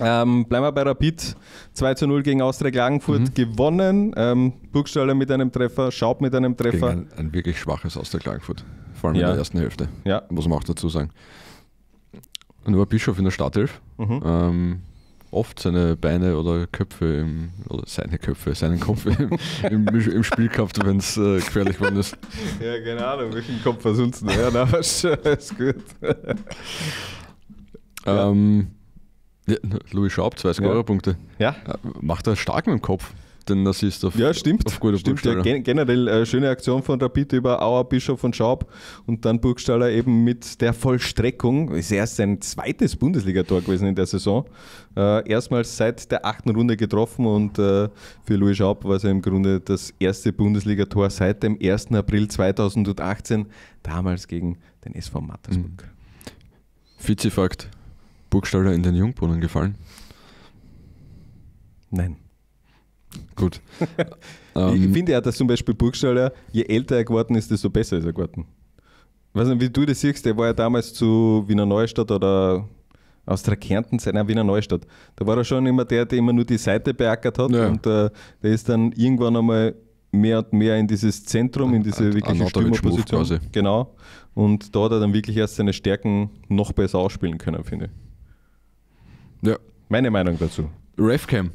Ähm, bleiben wir bei Rapid. 2 zu 0 gegen Austria Klagenfurt mhm. gewonnen. Ähm, Burgstaller mit einem Treffer, Schaub mit einem Treffer. Ein, ein, wirklich schwaches Austria Klagenfurt vor allem ja. in der ersten Hälfte, ja. muss man auch dazu sagen. Und war Bischof in der Startelf. Mhm. Ähm, oft seine Beine oder Köpfe im, oder seine Köpfe, seinen Kopf im, im, im Spiel gehabt, wenn es äh, gefährlich worden ist. Ja, keine Ahnung, welchen Kopf versuchst du? Ja, na, ist *laughs* gut. *laughs* ähm, ja, Louis Schaub, zwei Scorerpunkte. Ja. ja. Äh, macht er stark mit dem Kopf den Assist auf, ja, stimmt, auf gute stimmt, Burgstaller. Ja, generell äh, schöne Aktion von Rapid über Auer, Bischof und Schaub und dann Burgstaller eben mit der Vollstreckung. Ist erst sein zweites Bundesligator gewesen in der Saison. Äh, erstmals seit der achten Runde getroffen und äh, für Louis Schaub war es im Grunde das erste Bundesligator seit dem 1. April 2018, damals gegen den SV Mattersburg. Mhm. Vizifakt, Burgstaller in den Jungbrunnen gefallen? Nein. Gut. um, *laughs* ich ähm. finde ja, dass zum Beispiel Burgstaller, je älter er geworden ist, desto besser ist er geworden. Weiß nicht, wie du das siehst, der war ja damals zu Wiener Neustadt oder aus der Kärnten nein, Wiener Neustadt. Da war er schon immer der, der immer nur die Seite beackert hat ja. und äh, der ist dann irgendwann einmal mehr und mehr in dieses Zentrum, in diese A wirkliche Stürmerposition. Genau. Und da hat er dann wirklich erst seine Stärken noch besser ausspielen können, finde ich. Ja. Meine Meinung dazu. Refcam,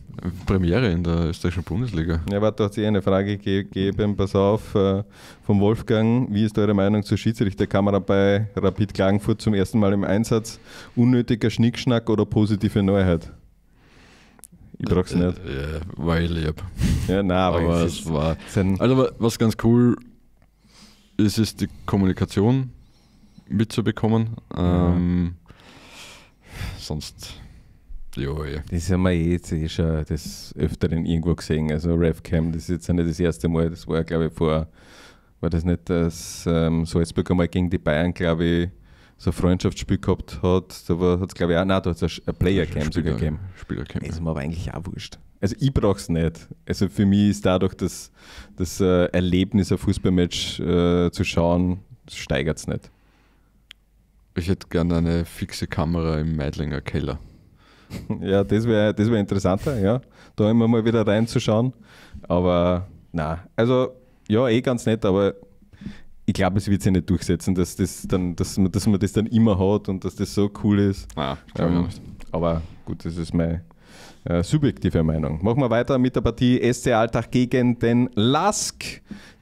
Premiere in der österreichischen Bundesliga. Ja, warte, da hat es eh eine Frage gegeben, pass auf, äh, vom Wolfgang. Wie ist eure Meinung zur Schiedsrichterkamera bei Rapid Klagenfurt zum ersten Mal im Einsatz? Unnötiger Schnickschnack oder positive Neuheit? Ich brauch's äh, nicht. Ja, äh, weil ich lieb. Ja, nein, aber, aber es war. Also, was ganz cool ist, ist die Kommunikation mitzubekommen. Ähm, Sonst ja, ja. Das haben wir jetzt eh schon äh, das öfteren irgendwo gesehen. Also RevCam, das ist jetzt nicht das erste Mal, das war glaube ich vor, war das nicht, dass ähm, Salzburg einmal gegen die Bayern, glaube ich, so ein Freundschaftsspiel gehabt hat. Da hat es glaube ich auch, nein, da hat es ein Player-Camp sogar gegeben. spieler Das ist mir aber eigentlich auch wurscht. Also ich brauche es nicht. Also für mich ist dadurch das, das äh, Erlebnis, ein Fußballmatch äh, zu schauen, steigert es nicht. Ich hätte gerne eine fixe Kamera im Meidlinger Keller ja, das wäre das wär interessanter, ja. Da immer mal wieder reinzuschauen. Aber nein. also ja, eh ganz nett, aber ich glaube, es wird sich nicht durchsetzen, dass, das dann, dass, man, dass man das dann immer hat und dass das so cool ist. Ah, ähm, aber gut, das ist mein, äh, subjektive Meinung. Machen wir weiter mit der Partie SC Alltag gegen den Lask.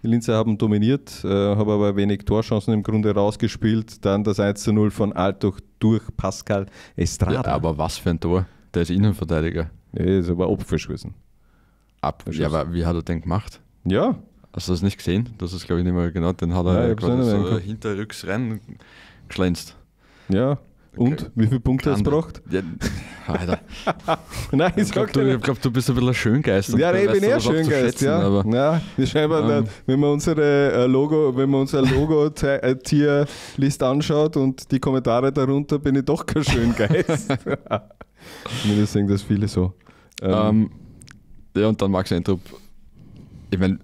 Die Linzer haben dominiert, äh, haben aber wenig Torchancen im Grunde rausgespielt. Dann das 1 zu 0 von Altach durch Pascal Estrada. Ja, aber was für ein Tor. Der ist Innenverteidiger. Ja, ist aber abverschwissen. Ab, ja, aber wie hat er den gemacht? Ja. Hast du das nicht gesehen? Das ist, glaube ich, nicht mehr genau. Den hat er ja, quasi so hinterrücks reingeschlänzt. Ja, und? Wie viele Punkte hast du gebracht? Ja, Alter. *laughs* Nein, ich, glaube, du, glaub, du, bist ein bisschen ein Schöngeist. Ja, ich bin eher Schöngeist. Ja. Aber. ja scheinbar, ähm. wenn man unsere äh, Logo, wenn man unser Logo-Tierlist *laughs* äh, anschaut und die Kommentare darunter, bin ich doch kein Schöngeist. Zumindest *laughs* sehen das viele so. Ähm. Um, ähm, ja, und dann Max Entrup. Ich meine,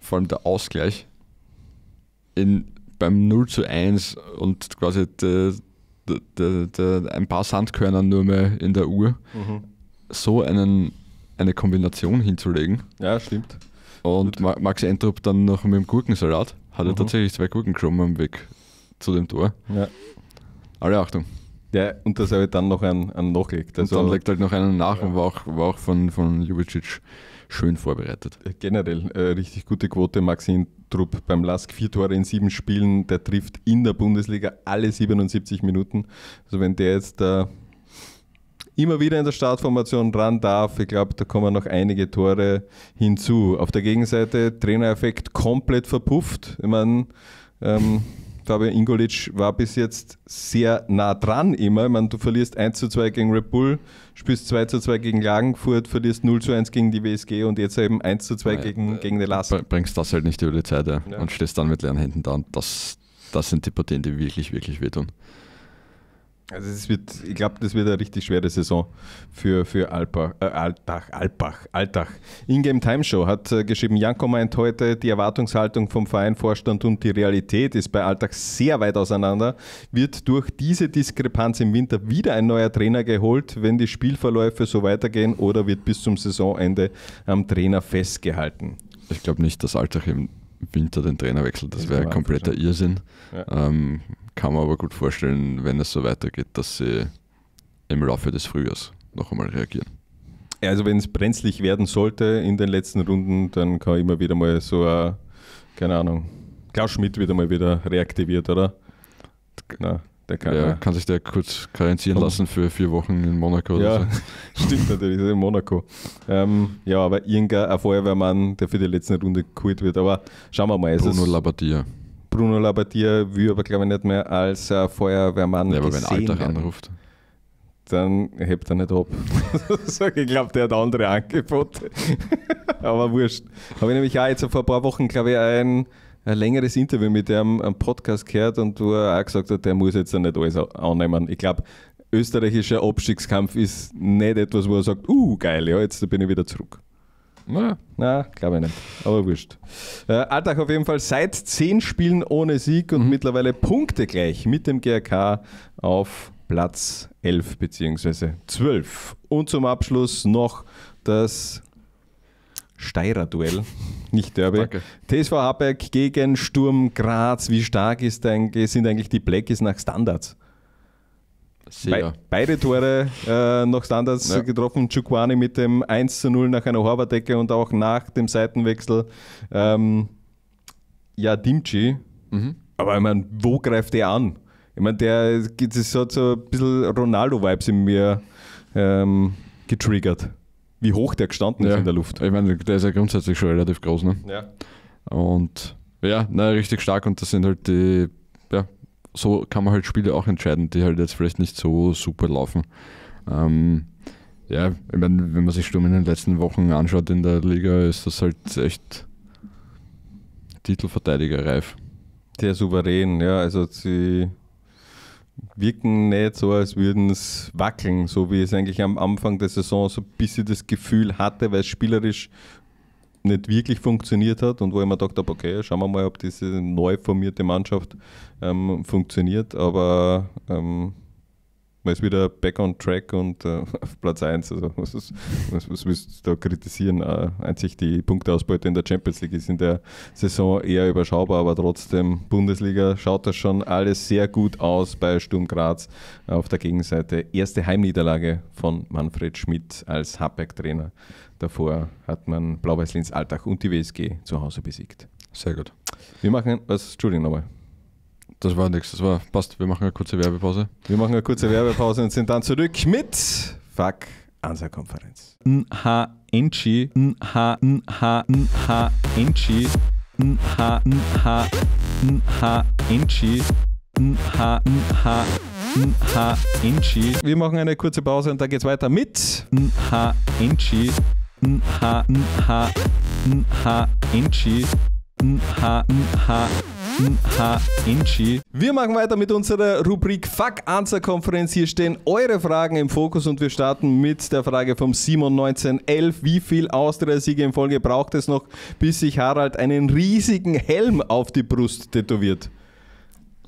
vor allem der Ausgleich in, beim 0 zu 1 und quasi der ein paar Sandkörner nur mehr in der Uhr, mhm. so einen, eine Kombination hinzulegen. Ja, stimmt. Und Gut. Max Entrup dann noch mit dem Gurkensalat, hat mhm. er tatsächlich zwei Gurken geschoben am Weg zu dem Tor. Ja. Alle Achtung. Ja, und das habe halt ich dann noch einen, einen nachgelegt. Also und dann also legt halt noch einen nach ja. und war auch, war auch von, von Ljubicic schön vorbereitet. Äh, generell äh, richtig gute Quote. Maxim Trupp beim Lask, vier Tore in sieben Spielen. Der trifft in der Bundesliga alle 77 Minuten. Also wenn der jetzt äh, immer wieder in der Startformation ran darf. Ich glaube, da kommen noch einige Tore hinzu. Auf der Gegenseite Trainereffekt komplett verpufft. Ich meine, ähm, glaube, Ingolic war bis jetzt sehr nah dran immer. Ich meine, du verlierst 1 zu 2 gegen Red Bull, spielst 2 zu 2 gegen Klagenfurt, verlierst 0 zu 1 gegen die WSG und jetzt eben 1 zu 2 ja, gegen, äh, gegen die Last. Bringst das halt nicht über die Zeit ja. und stehst dann mit leeren Händen da. Und das, das sind die Partien, die wirklich, wirklich wehtun. Also es wird, ich glaube, das wird eine richtig schwere Saison für, für Alpach, äh, Altach, Alpach, Altach. Ingame Time Show hat äh, geschrieben, Janko meint heute, die Erwartungshaltung vom Verein, Vorstand und die Realität ist bei Altach sehr weit auseinander. Wird durch diese Diskrepanz im Winter wieder ein neuer Trainer geholt, wenn die Spielverläufe so weitergehen oder wird bis zum Saisonende am Trainer festgehalten? Ich glaube nicht, dass Altach im Winter den Trainer wechselt. Das wäre kompletter Irrsinn. Ja. Ähm, kann man aber gut vorstellen, wenn es so weitergeht, dass sie im Laufe des Frühjahrs noch einmal reagieren. also wenn es brenzlig werden sollte in den letzten Runden, dann kann immer wieder mal so, äh, keine Ahnung, Klaus Schmidt wieder mal wieder reaktiviert, oder? Na, der kann, ja, kann sich der kurz karenzieren lassen für vier Wochen in Monaco ja, so. *laughs* Stimmt natürlich, in Monaco. Ähm, ja, aber irgendein Feuerwehrmann, der für die letzte Runde geholt wird. Aber schauen wir mal. Bruno Labadia. Bruno Labbadia will aber, glaube ich, nicht mehr als äh, Feuerwehrmann ja, aber gesehen wenn Alltag werden. anruft. Dann hebt er nicht ab. *laughs* ich glaube, der hat andere Angebote. *laughs* aber wurscht. Habe ich nämlich auch jetzt vor ein paar Wochen, glaube ich, ein, ein längeres Interview mit dem am Podcast gehört und wo er auch gesagt hat, der muss jetzt nicht alles annehmen. Ich glaube, österreichischer Abstiegskampf ist nicht etwas, wo er sagt, uh, geil, ja, jetzt bin ich wieder zurück. Na, na glaube ich nicht. Aber wurscht. Äh, Alltag auf jeden Fall seit zehn Spielen ohne Sieg und mhm. mittlerweile gleich mit dem GRK auf Platz 11 bzw. 12. Und zum Abschluss noch das Steirer-Duell, *laughs* nicht Derby. Danke. TSV Habeck gegen Sturm Graz. Wie stark ist, sind eigentlich die Blackies nach Standards? Be beide Tore äh, noch Standards ja. getroffen. Chukwani mit dem 1 zu 0 nach einer Horverdecke und auch nach dem Seitenwechsel. Ähm, ja, Dimci. Mhm. Aber ich meine, wo greift der an? Ich meine, der das hat so ein bisschen Ronaldo-Vibes in mir ähm, getriggert. Wie hoch der gestanden ja. ist in der Luft. Ich meine, der ist ja grundsätzlich schon relativ groß, ne? Ja. Und ja, na, richtig stark und das sind halt die so kann man halt Spiele auch entscheiden, die halt jetzt vielleicht nicht so super laufen. Ähm, ja, ich meine, wenn man sich Sturm in den letzten Wochen anschaut in der Liga, ist das halt echt Titelverteidiger reif. Sehr souverän, ja. Also sie wirken nicht so, als würden es wackeln, so wie es eigentlich am Anfang der Saison so ein bisschen das Gefühl hatte, weil es spielerisch nicht wirklich funktioniert hat und wo ich mir gedacht habe, okay, schauen wir mal, ob diese neu formierte Mannschaft ähm, funktioniert. Aber ähm, man ist wieder back on track und äh, *laughs* auf Platz 1. Also was, ist, was, was willst du da kritisieren? Äh, einzig die Punkteausbeute in der Champions League ist in der Saison eher überschaubar, aber trotzdem Bundesliga schaut das schon alles sehr gut aus bei Sturm Graz auf der Gegenseite. Erste Heimniederlage von Manfred Schmidt als Habeck-Trainer. Davor hat man Blau-Weiß-Linz alltag und die WSG zu Hause besiegt. Sehr gut. Wir machen was, Entschuldigung nochmal. Das war nichts, das war passt. Wir machen eine kurze Werbepause. Wir machen eine kurze Werbepause und sind dann zurück mit Fuck Ansa-Konferenz. Nha Enchi, Nha, Nha, Nha Enchi, Nha, Nha, Nha Enchi, Nha, Nha, Nha Enchi. Wir machen eine kurze Pause und dann geht's weiter mit Nha Enchi, Nha, Nha, Nha Enchi, Nha, Nha. Hm, NHNG. Wir machen weiter mit unserer Rubrik Fuck Answer Konferenz. Hier stehen eure Fragen im Fokus und wir starten mit der Frage vom Simon 1911. Wie viel Austria-Siege in Folge braucht es noch, bis sich Harald einen riesigen Helm auf die Brust tätowiert?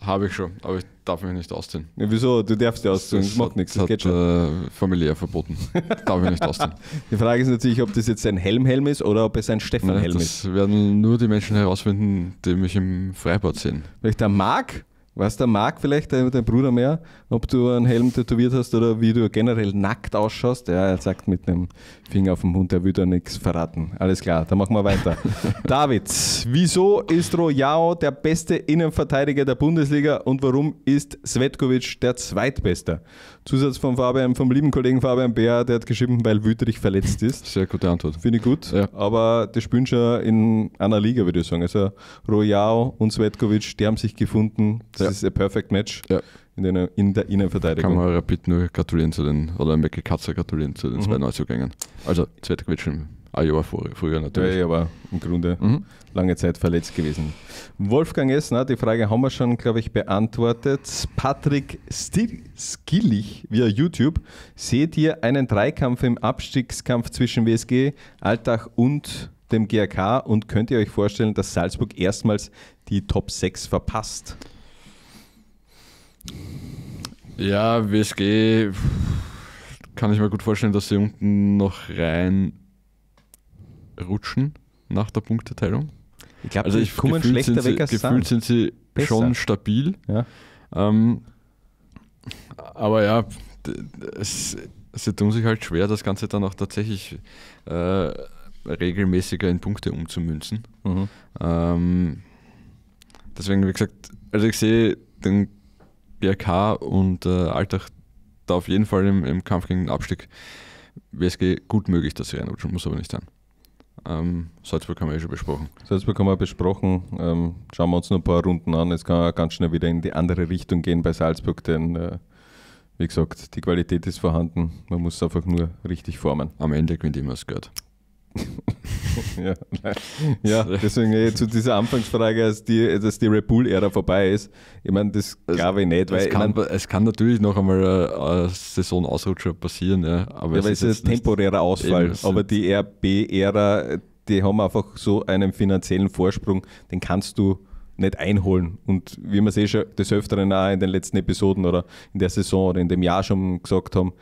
Habe ich schon, aber ich darf mich nicht ausziehen. Ja, wieso? Du darfst ja ausziehen, das, das macht nichts. Das hat, geht schon. Äh, familiär verboten. *laughs* darf ich nicht ausziehen. Die Frage ist natürlich, ob das jetzt ein Helmhelm ist oder ob es ein Stefan-Helm ist. Das werden nur die Menschen herausfinden, die mich im Freibad sehen. Vielleicht Marc Weiß der Marc vielleicht, dein, Bruder mehr, ob du einen Helm tätowiert hast oder wie du generell nackt ausschaust? Ja, er sagt mit einem Finger auf dem Hund, er will da nichts verraten. Alles klar, dann machen wir weiter. *laughs* David, wieso ist Royao der beste Innenverteidiger der Bundesliga und warum ist Svetkovic der zweitbeste? Zusatz von Fabian, vom lieben Kollegen Fabian Bär, der hat geschrieben, weil Wüterich verletzt ist. Sehr gute Antwort. Finde ich gut, ja. aber die spielen schon in einer Liga, würde ich sagen. Also Royao und Svetkovic, die haben sich gefunden. Sehr ja. ist der Perfect Match ja. in, der, in der Innenverteidigung. Kann man Rapid nur gratulieren zu den, oder Mecke Katzer gratulieren zu den mhm. zwei Neuzugängen. Also Zvetkovic im Ajoa früher natürlich. Ja, aber im Grunde mhm. lange Zeit verletzt gewesen. Wolfgang Essner, die Frage haben wir schon, glaube ich, beantwortet. Patrick Stil Skillich via YouTube. Seht ihr einen Dreikampf im Abstiegskampf zwischen WSG, Alltag und dem GRK und könnt ihr euch vorstellen, dass Salzburg erstmals die Top 6 verpasst? Ja, WSG kann ich mir gut vorstellen, dass sie unten noch rein rutschen nach der Punkteteilung. Ich glaube, also ich kommen gefühlt schlechter weg als Gefühlt sind sie besser. schon stabil. Ja. Ähm, aber ja, es, sie tun sich halt schwer, das Ganze dann auch tatsächlich äh, regelmäßiger in Punkte umzumünzen. Mhm. Ähm, deswegen, wie gesagt, also ich sehe den BRK und äh, Altach da auf jeden Fall im, im Kampf gegen den Abstieg wäre es gut möglich, dass sie reinrutschen, muss aber nicht sein. Ähm, Salzburg haben wir ja eh schon besprochen. Salzburg haben wir besprochen. Ähm, schauen wir uns noch ein paar Runden an. Es kann ganz schnell wieder in die andere Richtung gehen bei Salzburg, denn äh, wie gesagt, die Qualität ist vorhanden. Man muss es einfach nur richtig formen. Am Ende gewinnt immer das Geld. *laughs* *laughs* ja, ja, deswegen ey, zu dieser Anfangsfrage, dass die, dass die Red Bull-Ära vorbei ist. Ich meine, das glaube ich nicht. Weil, es, kann, ich mein, es kann natürlich noch einmal eine, eine passieren, ja, aber ja, es, ist, ist ein temporärer Ausfall. aber die RB-Ära, die haben einfach so einen finanziellen Vorsprung, den kannst du nicht einholen. Und wie wir es eh schon des Öfteren auch in den letzten Episoden oder in der Saison oder in dem Jahr schon gesagt haben,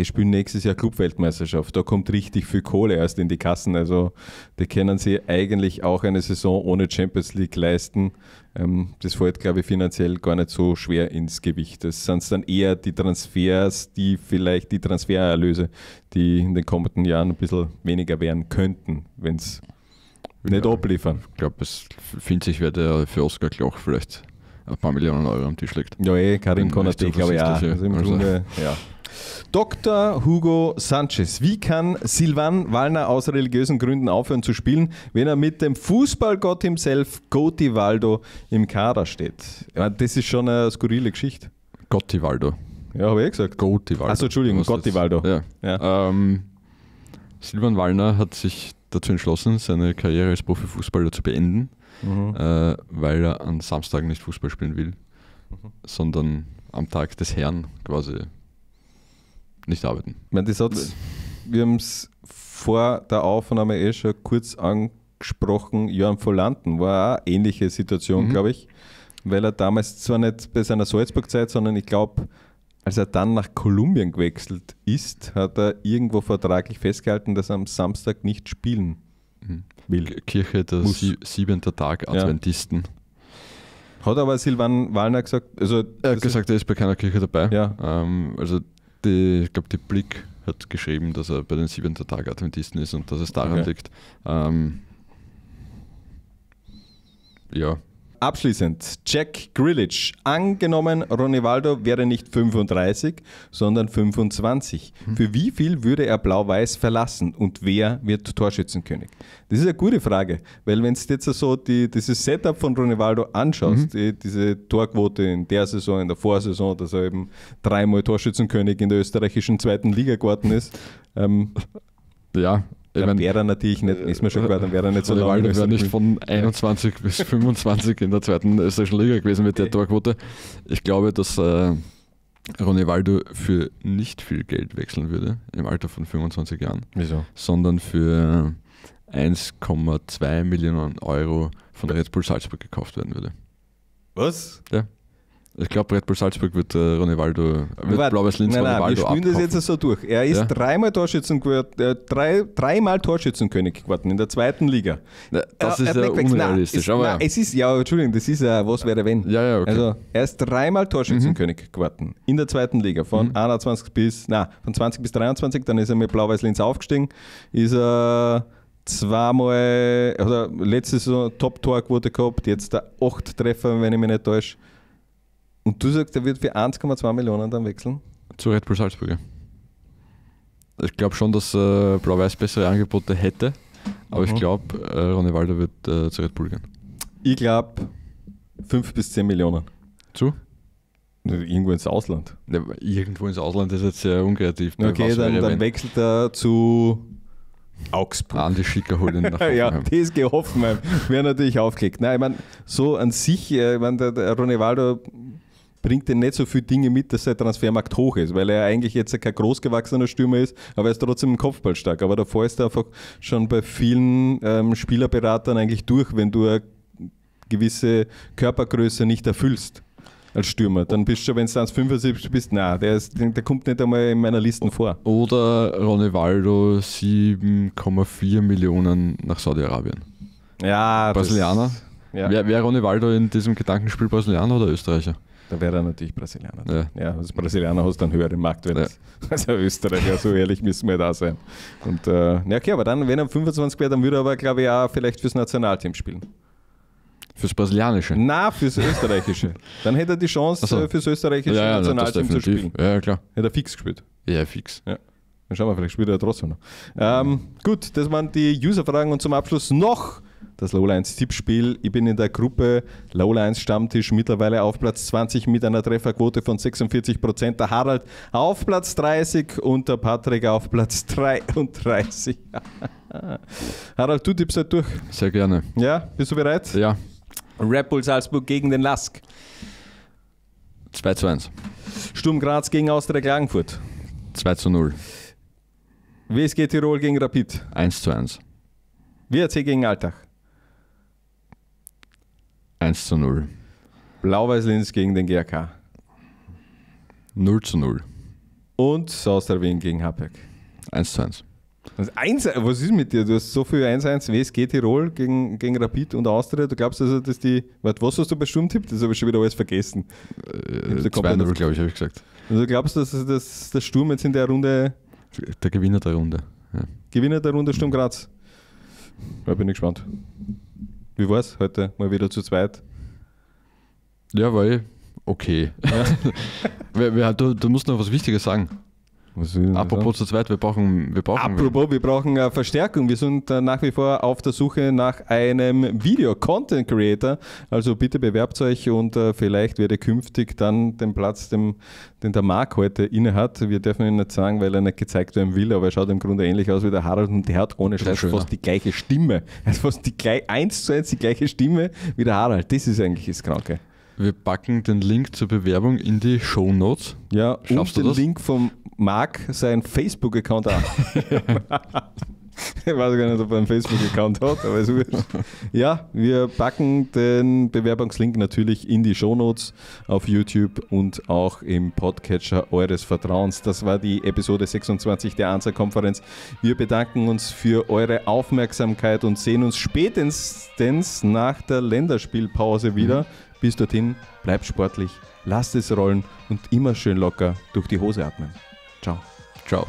die spielen nächstes Jahr Clubweltmeisterschaft. Da kommt richtig viel Kohle erst in die Kassen. Also die können sie eigentlich auch eine Saison ohne Champions League leisten. Ähm, das fällt, glaube ich, finanziell gar nicht so schwer ins Gewicht. Das sind dann eher die Transfers, die vielleicht die Transfererlöse, die in den kommenden Jahren ein bisschen weniger werden könnten, wenn es nicht ja, abliefern. Ich glaube, es findet sich, wer der für Oskar Kloch vielleicht ein paar Millionen Euro am Tisch legt. Ja, eh, Karim Konate, glaube ich, auch. Also im also, Grunde, *laughs* ja. Dr. Hugo Sanchez. Wie kann Silvan Wallner aus religiösen Gründen aufhören zu spielen, wenn er mit dem Fußballgott himself, Waldo, im Kader steht? das ist schon eine skurrile Geschichte. Waldo. Ja, habe ich eh gesagt. Waldo. Achso, Entschuldigung, Gotivaldo. Ja. ja. Ähm, Silvan Wallner hat sich dazu entschlossen, seine Karriere als Profifußballer zu beenden, mhm. äh, weil er an Samstagen nicht Fußball spielen will, mhm. sondern am Tag des Herrn quasi nicht arbeiten. Ich meine, das wir haben es vor der Aufnahme eh schon kurz angesprochen. Jörn Volanten war auch eine ähnliche Situation, mhm. glaube ich, weil er damals zwar nicht bei seiner Salzburg-Zeit, sondern ich glaube, als er dann nach Kolumbien gewechselt ist, hat er irgendwo vertraglich festgehalten, dass er am Samstag nicht spielen mhm. will. Kirche der sie siebenter Tag Adventisten. Ja. Hat aber Silvan Wallner gesagt, also er hat gesagt, er ist bei keiner Kirche dabei. Ja. Ähm, also die, ich glaube, die Blick hat geschrieben, dass er bei den 7. Tag Adventisten ist und dass es daran okay. liegt. Ähm, ja, Abschließend, Jack Grillich. Angenommen, Ronivaldo wäre nicht 35, sondern 25. Mhm. Für wie viel würde er Blau-Weiß verlassen und wer wird Torschützenkönig? Das ist eine gute Frage, weil wenn du jetzt so die, dieses Setup von Ronivaldo anschaust, mhm. die, diese Torquote in der Saison, in der Vorsaison, dass er eben dreimal Torschützenkönig in der österreichischen zweiten Liga geworden ist. Ähm, ja, dann wäre er natürlich nicht, ist mir schon klar, dann wäre er nicht so lange. Dann also wäre nicht von 21 bis 25 *laughs* in der zweiten österreichischen Liga gewesen mit der Torquote. Ich glaube, dass äh, Waldo für nicht viel Geld wechseln würde, im Alter von 25 Jahren. Wieso? Sondern für 1,2 Millionen Euro von Red Bull Salzburg gekauft werden würde. Was? Ja. Ich glaube, Red Bull Salzburg wird äh, Ronaldo, wird Warte, Blaues Linz nein, nein, Wir spielen abkaufen. das jetzt so durch. Er ist ja? dreimal Torschützen äh, drei, dreimal Torschützenkönig geworden in der zweiten Liga. Na, äh, das er, ist äh, ja unrealistisch. Nein, ist, nein, ja. es ist, ja, Entschuldigung, das ist ja, was wäre wenn. Ja, ja, okay. Also, er ist dreimal Torschützenkönig mhm. geworden in der zweiten Liga von mhm. 21 bis, na, von 20 bis 23, dann ist er mit Blau-Weiß Linz aufgestiegen, ist er zweimal, also letzte Saison Top-Tor-Quote gehabt, jetzt der acht Treffer, wenn ich mich nicht täusche. Und du sagst, er wird für 1,2 Millionen dann wechseln? Zu Red Bull Salzburg. Ich glaube schon, dass äh, Blau-Weiß bessere Angebote hätte, aber mhm. ich glaube, äh, Ronny Walder wird äh, zu Red Bull gehen. Ich glaube 5 bis 10 Millionen. Zu? Irgendwo ins Ausland. Ja, irgendwo ins Ausland ist jetzt sehr unkreativ. Okay, dann, dann wechselt er zu Augsburg. An die Schicker holen *laughs* nach Ja, das TSG Hoffenheim wäre natürlich aufgelegt. Nein, ich meine, so an sich, äh, ich meine, der, der Ronny Waldo bringt er nicht so viele Dinge mit, dass sein Transfermarkt hoch ist, weil er eigentlich jetzt kein großgewachsener Stürmer ist, aber er ist trotzdem im Kopfball stark. Aber davor ist er einfach schon bei vielen ähm, Spielerberatern eigentlich durch, wenn du eine gewisse Körpergröße nicht erfüllst als Stürmer. Dann bist du schon, wenn du 1,75 bist, na, der, der kommt nicht einmal in meiner Liste vor. Oder Ronevaldo 7,4 Millionen nach Saudi-Arabien. Ja, Brasilianer. ja. Wäre wär Ronevaldo in diesem Gedankenspiel Brasilianer oder Österreicher? Da wäre er natürlich Brasilianer. Ja. ja, als Brasilianer hast du einen höheren Marktwert ja. *laughs* als ein Österreicher, so ehrlich müssen wir da sein. Und, äh, ja, okay, aber dann, wenn er 25 wäre, dann würde er aber, glaube ich, auch vielleicht fürs Nationalteam spielen. Fürs Brasilianische? Na, fürs Österreichische. dann hätte er die Chance, so. Äh, fürs österreichische ja, ja, Nationalteam zu spielen. Ja, klar. Hätte er fix gespielt. Ja, fix. Ja. Dann schauen wir, vielleicht spielt er trotzdem noch. Ähm, gut, das waren die User-Fragen und zum Abschluss noch das Lowlands-Tippspiel. Ich bin in der Gruppe Lowlands-Stammtisch mittlerweile auf Platz 20 mit einer Trefferquote von 46 Prozent. Der Harald auf Platz 30 und der Patrick auf Platz 33. *laughs* Harald, du tippst halt durch. Sehr gerne. Ja, bist du bereit? Ja. Red Bull Salzburg gegen den Lask. 2 zu 1. Sturm Graz gegen Austria Klagenfurt. 2 zu 0. WSG Tirol gegen Rapid. 1 zu 1. WRC gegen Alltag. 1 zu 0. Blau-Weiß-Linz gegen den GRK. 0 zu 0. Und Sauster Wien gegen Habeck. 1 zu 1. Also 1, was ist mit dir? Du hast so viel 1-1 zu WSG Tirol gegen, gegen Rapid und Austria. Du glaubst also, dass die. Warte, was hast du bei Sturmtipp? Das habe ich schon wieder alles vergessen. Äh, 2-0, glaube ich, habe ich gesagt. Also glaubst du, dass, dass der Sturm jetzt in der Runde. Der Gewinner der Runde. Ja. Gewinner der Runde Sturm Graz. Da bin ich gespannt. Wie war's heute? Mal wieder zu zweit? Ja, weil eh okay. Ja. *laughs* du, du musst noch was Wichtiges sagen. Apropos zu zweit, wir brauchen, wir brauchen. Apropos, wen. wir brauchen äh, Verstärkung. Wir sind äh, nach wie vor auf der Suche nach einem Video-Content-Creator. Also bitte bewerbt euch und äh, vielleicht werde künftig dann den Platz, den der Marc heute innehat. Wir dürfen ihn nicht sagen, weil er nicht gezeigt werden will, aber er schaut im Grunde ähnlich aus wie der Harald und der hat ohne Scheiß fast die gleiche Stimme. Er hat fast die gleich, eins zu eins die gleiche Stimme wie der Harald. Das ist eigentlich das Kranke. Wir packen den Link zur Bewerbung in die Show Notes. Ja, Schaffst und den Link vom Mark seinen Facebook-Account an. ich weiß gar nicht, ob er einen Facebook-Account hat, aber es wird. Ja, wir packen den Bewerbungslink natürlich in die Shownotes auf YouTube und auch im Podcatcher eures Vertrauens. Das war die Episode 26 der Answer-Konferenz. Wir bedanken uns für eure Aufmerksamkeit und sehen uns spätestens nach der Länderspielpause wieder. Mhm. Bis dorthin, bleibt sportlich, lasst es rollen und immer schön locker durch die Hose atmen. Ciao.